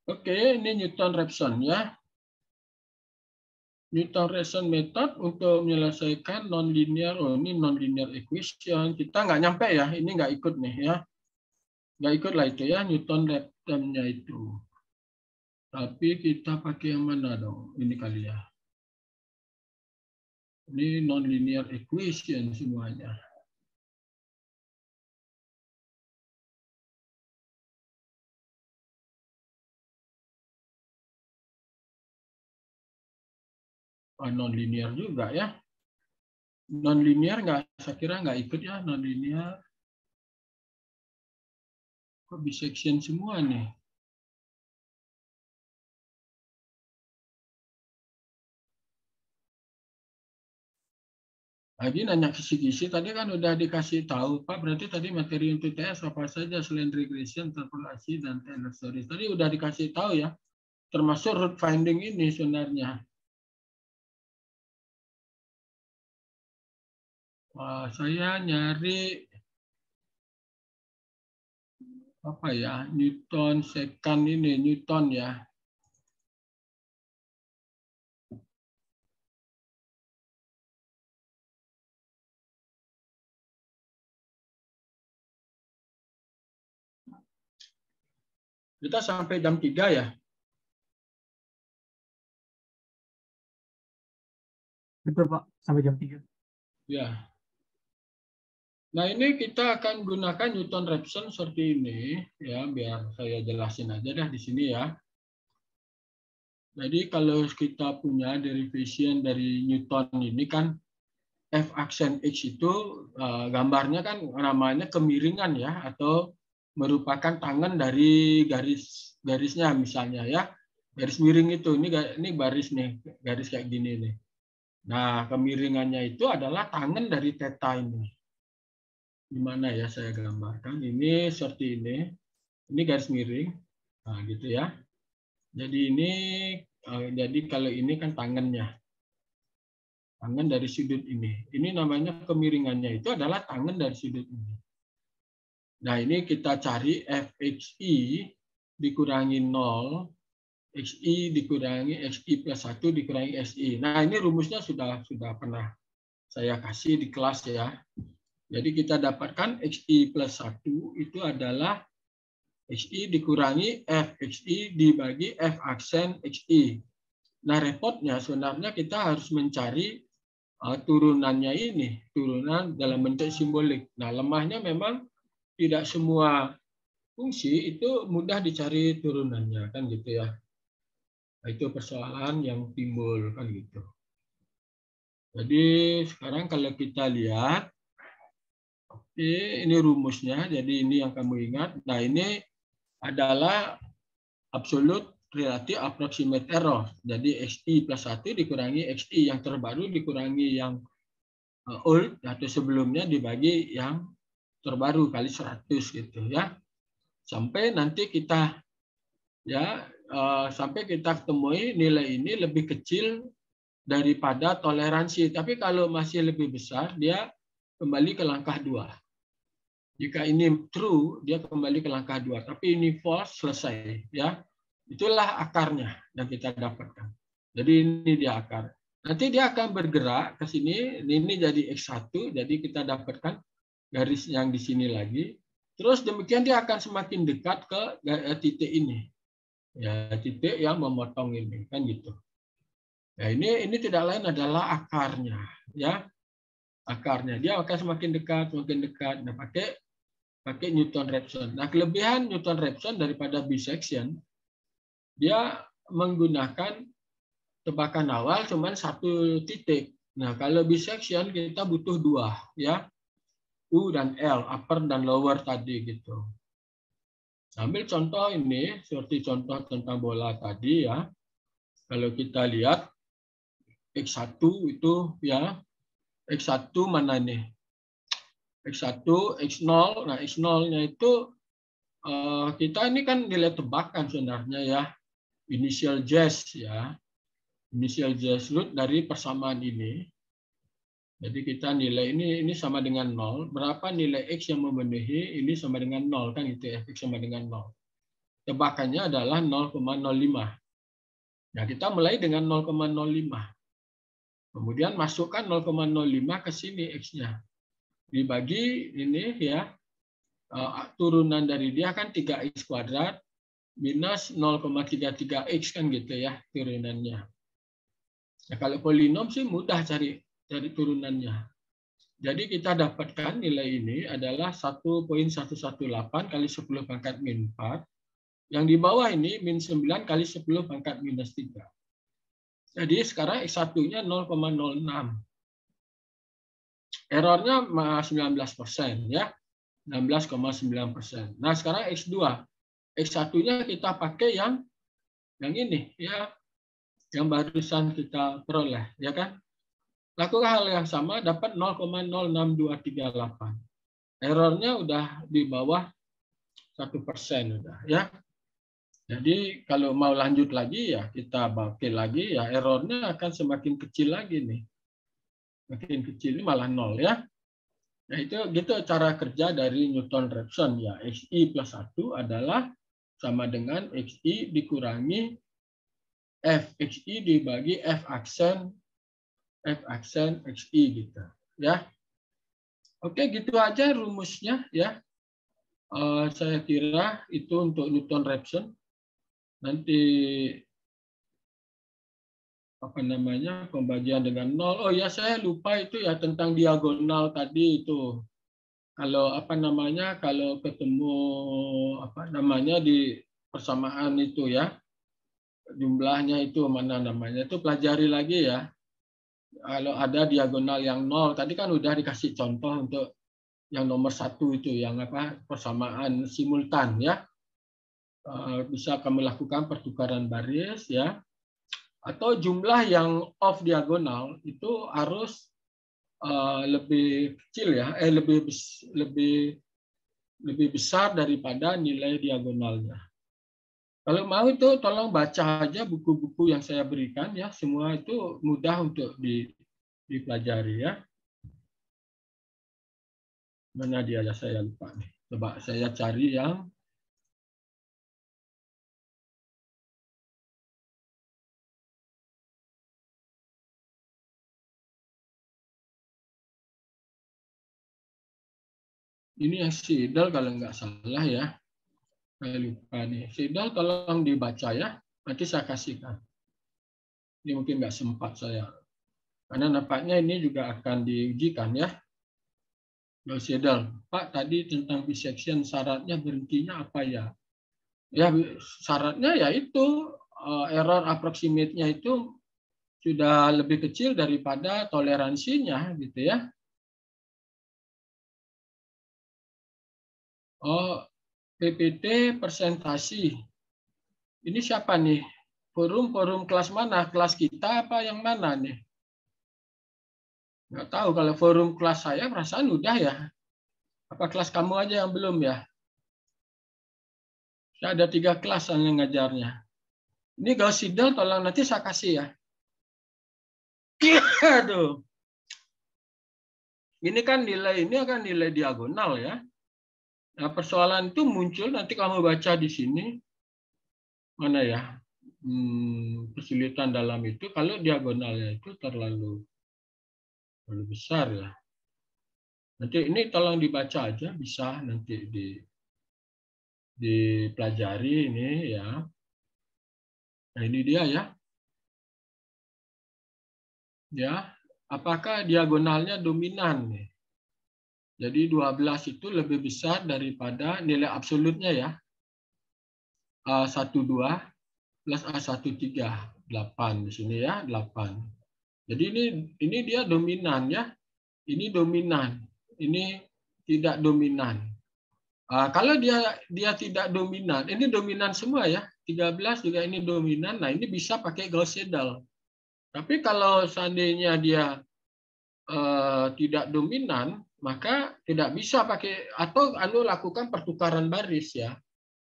Oke, ini Newton Raphson ya. Newton Raphson method untuk menyelesaikan nonlinear, oh ini nonlinear equation. Kita nggak nyampe ya, ini nggak ikut nih ya. Nggak ikut lah itu ya, Newton Raphsonnya itu. Tapi kita pakai yang mana dong? Ini kali ya. Ini nonlinear equation semuanya. Oh, nonlinear juga ya. Nonlinear nggak, saya kira nggak ikut ya nonlinear. Kok bisection semua nih? Lagi nanya kisi-kisi, tadi kan udah dikasih tahu, Pak, berarti tadi materi untuk TS apa saja selain regression, interpolasi, dan Taylor series. Tadi udah dikasih tahu ya, termasuk root finding ini sebenarnya. Wah, saya nyari apa ya Newton second ini Newton ya Kita sampai jam tiga ya? Betul Pak, sampai jam tiga. Ya. Nah, ini kita akan gunakan Newton Raphson seperti ini ya, biar saya jelasin aja dah di sini ya. Jadi kalau kita punya derivation dari Newton ini kan F aksen X itu eh, gambarnya kan namanya kemiringan ya atau merupakan tangan dari garis garisnya misalnya ya. Garis miring itu ini ini baris nih, garis kayak gini nih. Nah, kemiringannya itu adalah tangan dari teta ini di mana ya saya gambarkan ini seperti ini ini garis miring nah, gitu ya jadi ini eh, jadi kalau ini kan tangannya tangan dari sudut ini ini namanya kemiringannya itu adalah tangan dari sudut ini nah ini kita cari fxi dikurangi 0 xi dikurangi xi plus 1 dikurangi xi nah ini rumusnya sudah sudah pernah saya kasih di kelas ya jadi kita dapatkan xi plus 1 itu adalah xi dikurangi f dibagi f aksen xi. Nah repotnya sebenarnya kita harus mencari uh, turunannya ini, turunan dalam bentuk simbolik. Nah lemahnya memang tidak semua fungsi itu mudah dicari turunannya kan gitu ya. Nah, itu persoalan yang timbul kan gitu. Jadi sekarang kalau kita lihat ini, ini rumusnya, jadi ini yang kamu ingat. Nah ini adalah absolute relative approximate error. Jadi XI plus 1 dikurangi XI yang terbaru dikurangi yang eh, old atau sebelumnya dibagi yang terbaru kali 100 gitu ya. Sampai nanti kita ya eh, sampai kita temui nilai ini lebih kecil daripada toleransi. Tapi kalau masih lebih besar dia kembali ke langkah 2. Jika ini true, dia kembali ke langkah dua. Tapi ini false, selesai. Ya, itulah akarnya yang kita dapatkan. Jadi ini dia akar. Nanti dia akan bergerak ke sini. Ini jadi x1. Jadi kita dapatkan garis yang di sini lagi. Terus demikian dia akan semakin dekat ke eh, titik ini. Ya, titik yang memotong ini kan gitu. Ya, ini ini tidak lain adalah akarnya, ya akarnya dia akan semakin dekat semakin dekat nah pakai pakai Newton Raphson nah kelebihan Newton Raphson daripada bisection dia menggunakan tebakan awal cuman satu titik nah kalau bisection kita butuh dua ya U dan L upper dan lower tadi gitu ambil contoh ini seperti contoh tentang bola tadi ya kalau kita lihat X1 itu ya X1 mana ini? X1, X0. Nah, X0-nya itu uh, kita ini kan nilai tebakan sebenarnya ya. Initial jazz ya. Initial jazz root dari persamaan ini. Jadi kita nilai ini ini sama dengan 0. Berapa nilai X yang memenuhi ini sama dengan 0. Kan itu ya, X sama dengan 0. Tebakannya adalah 0,05. Nah, kita mulai dengan 0,05. Kemudian masukkan 0,05 ke sini x-nya. Dibagi ini ya eh, turunan dari dia kan 3x kuadrat minus 0,33x kan gitu ya turunannya. Nah, kalau polinom sih mudah cari cari turunannya. Jadi kita dapatkan nilai ini adalah 1.118 kali 10 pangkat min 4. Yang di bawah ini min 9 kali 10 pangkat minus 3. Jadi sekarang X1-nya 0,06. Errornya 19 persen ya, 16,9 persen. Nah sekarang X2, X1-nya kita pakai yang yang ini ya, yang barusan kita peroleh ya kan. Lakukan hal yang sama dapat 0,06238. Errornya udah di bawah 1 persen udah ya. Jadi kalau mau lanjut lagi ya kita pakai lagi ya errornya akan semakin kecil lagi nih. Makin kecil ini malah nol ya. Nah itu gitu cara kerja dari Newton Raphson ya. Xi plus 1 adalah sama dengan Xi dikurangi F. Xi dibagi F aksen F aksen Xi gitu ya. Oke gitu aja rumusnya ya. Uh, saya kira itu untuk Newton Raphson nanti apa namanya pembagian dengan nol. Oh ya saya lupa itu ya tentang diagonal tadi itu. Kalau apa namanya kalau ketemu apa namanya di persamaan itu ya jumlahnya itu mana namanya itu pelajari lagi ya. Kalau ada diagonal yang nol tadi kan udah dikasih contoh untuk yang nomor satu itu yang apa persamaan simultan ya Eh, bisa kami lakukan pertukaran baris ya atau jumlah yang off diagonal itu harus eh, lebih kecil ya eh lebih lebih lebih besar daripada nilai diagonalnya. Kalau mau itu tolong baca aja buku-buku yang saya berikan ya semua itu mudah untuk dipelajari ya. Mana dia ya saya lupa nih. Coba saya cari yang Ini ya, sidal kalau nggak salah ya. Saya lupa nih. Sidal tolong dibaca ya. Nanti saya kasihkan. Ini mungkin nggak sempat saya. Karena nampaknya ini juga akan diujikan ya. sidal Pak tadi tentang bisection syaratnya berhentinya apa ya? Ya syaratnya ya itu eh, error approximate-nya itu sudah lebih kecil daripada toleransinya gitu ya. Oh, PPT presentasi. Ini siapa nih? Forum-forum kelas mana? Kelas kita apa yang mana nih? Nggak tahu kalau forum kelas saya perasaan udah ya. Apa kelas kamu aja yang belum ya? Saya ada tiga kelas yang ngajarnya. Ini Gauss-Seidel tolong nanti saya kasih ya. Aduh. Ini kan nilai ini akan nilai diagonal ya. Nah, persoalan itu muncul nanti kalau baca di sini mana ya hmm, kesulitan dalam itu kalau diagonalnya itu terlalu terlalu besar ya. Nanti ini tolong dibaca aja bisa nanti di dipelajari ini ya. Nah, ini dia ya. Ya, apakah diagonalnya dominan nih? Jadi 12 itu lebih besar daripada nilai absolutnya ya. A12 plus A13 8 di sini ya, 8. Jadi ini ini dia dominan ya. Ini dominan. Ini tidak dominan. Uh, kalau dia dia tidak dominan, ini dominan semua ya. 13 juga ini dominan. Nah, ini bisa pakai Gauss Seidel. Tapi kalau seandainya dia uh, tidak dominan, maka tidak bisa pakai atau anu lakukan pertukaran baris ya.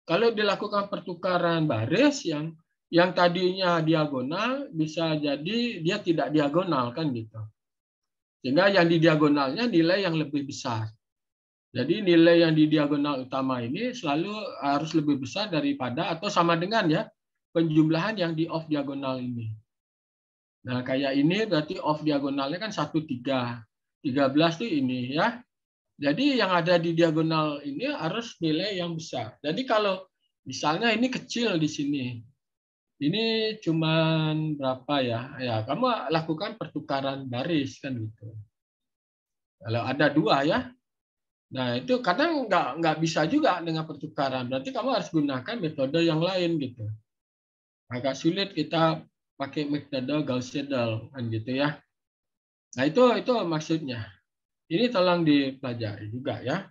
Kalau dilakukan pertukaran baris yang yang tadinya diagonal bisa jadi dia tidak diagonal kan gitu. Sehingga yang di diagonalnya nilai yang lebih besar. Jadi nilai yang di diagonal utama ini selalu harus lebih besar daripada atau sama dengan ya penjumlahan yang di off diagonal ini. Nah, kayak ini berarti off diagonalnya kan tiga. 13 itu ini ya. Jadi yang ada di diagonal ini harus nilai yang besar. Jadi kalau misalnya ini kecil di sini. Ini cuman berapa ya? Ya, kamu lakukan pertukaran baris kan gitu. Kalau ada dua ya. Nah, itu kadang nggak nggak bisa juga dengan pertukaran. Berarti kamu harus gunakan metode yang lain gitu. Agak sulit kita pakai metode Gauss-Seidel kan gitu ya. Nah itu itu maksudnya. Ini tolong dipelajari juga ya.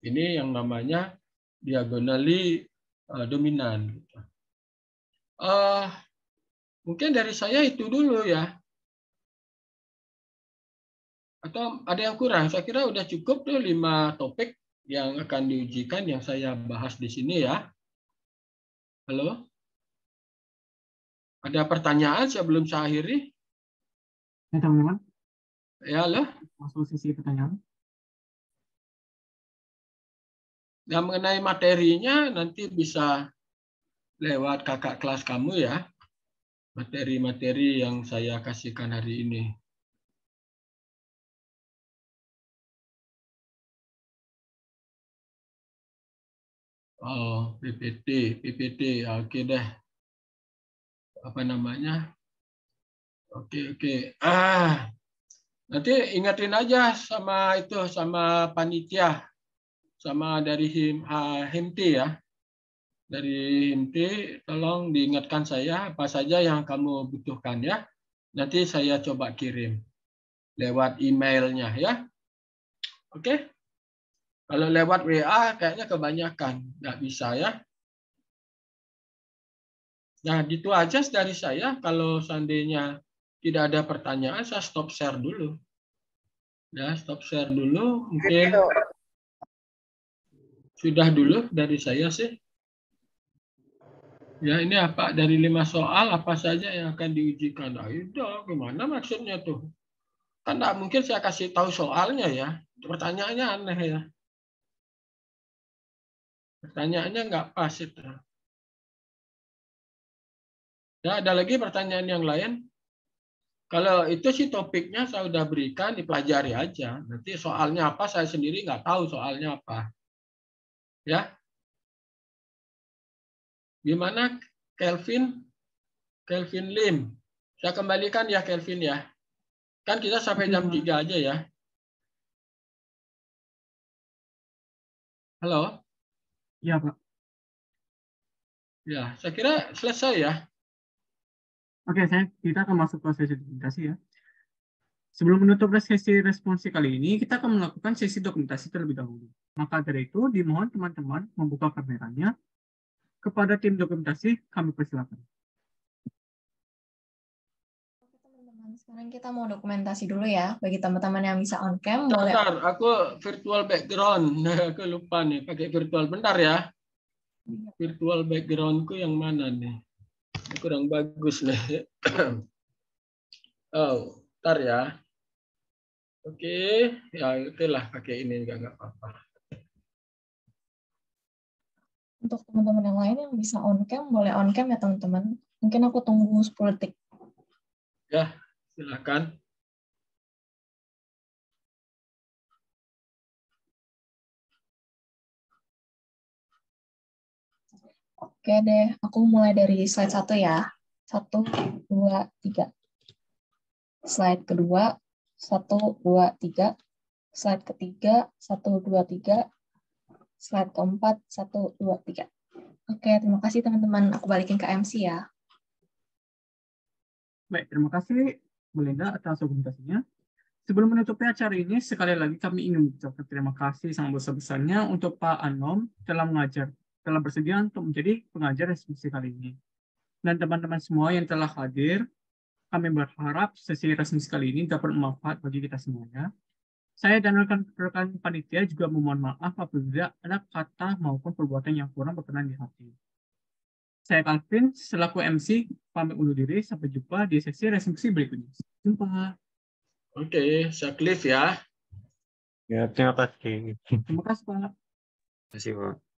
Ini yang namanya diagonali uh, dominan. Uh, mungkin dari saya itu dulu ya. Atau ada yang kurang? Saya kira udah cukup tuh lima topik yang akan diujikan yang saya bahas di sini ya. Halo? Ada pertanyaan sebelum saya akhiri? Ya, teman-teman. Ya, lah. Masuk sisi pertanyaan. Yang nah, mengenai materinya nanti bisa lewat kakak kelas kamu ya. Materi-materi yang saya kasihkan hari ini. Oh, PPT, PPT, oke okay deh. Apa namanya? Oke, okay, oke. Okay. Ah, Nanti ingetin aja sama itu sama panitia sama dari him, himti ya. Dari himti tolong diingatkan saya apa saja yang kamu butuhkan ya. Nanti saya coba kirim lewat emailnya ya. Oke. Okay? Kalau lewat WA kayaknya kebanyakan nggak bisa ya. Nah, gitu aja dari saya kalau seandainya tidak ada pertanyaan, saya stop share dulu. Ya, stop share dulu. Mungkin gitu. sudah dulu dari saya sih. Ya, ini apa? Dari lima soal, apa saja yang akan diujikan? Ayo ah, gimana maksudnya tuh? Kan tidak mungkin saya kasih tahu soalnya ya. Pertanyaannya aneh ya. Pertanyaannya nggak pas itu. Ya, ada lagi pertanyaan yang lain? Kalau itu sih topiknya saya sudah berikan dipelajari aja. Nanti soalnya apa saya sendiri nggak tahu soalnya apa. Ya. Gimana Kelvin? Kelvin Lim. Saya kembalikan ya Kelvin ya. Kan kita sampai jam 3 iya. aja ya. Halo? ya Pak. Ya, saya kira selesai ya. Oke, saya kita akan masuk ke sesi dokumentasi ya. Sebelum menutup sesi responsi kali ini, kita akan melakukan sesi dokumentasi terlebih dahulu. Maka dari itu, dimohon teman-teman membuka kameranya. Kepada tim dokumentasi, kami persilakan. Oke, teman-teman. Sekarang kita mau dokumentasi dulu ya. Bagi teman-teman yang bisa on cam, bentar, boleh. aku virtual background. aku lupa nih, pakai virtual. Bentar ya. Iya. Virtual backgroundku yang mana nih? kurang bagus nih. oh, ntar ya. Oke, okay. ya itulah pakai ini juga nggak apa-apa. Untuk teman-teman yang lain yang bisa on cam, boleh on cam ya teman-teman. Mungkin aku tunggu 10 detik. Ya, silakan. Oke deh, aku mulai dari slide satu ya. Satu, dua, tiga. Slide kedua, satu, dua, tiga. Slide ketiga, satu, dua, tiga. Slide keempat, satu, dua, tiga. Oke, terima kasih teman-teman. Aku balikin ke MC ya. Baik, terima kasih Belinda atas dokumentasinya. Sebelum menutupi acara ini, sekali lagi kami ingin mengucapkan terima kasih sangat besar-besarnya untuk Pak Anom telah mengajar telah bersedia untuk menjadi pengajar resmi kali ini. Dan teman-teman semua yang telah hadir, kami berharap sesi resmi kali ini dapat bermanfaat bagi kita semuanya. Saya dan rekan-rekan panitia juga memohon maaf apabila ada kata maupun perbuatan yang kurang berkenan di hati. Saya Calvin, selaku MC, pamit undur diri. Sampai jumpa di sesi resmi berikutnya. Jumpa. Oke, okay, saya Cliff ya. Ya, terima kasih. Terima kasih, Pak. Terima kasih, Pak.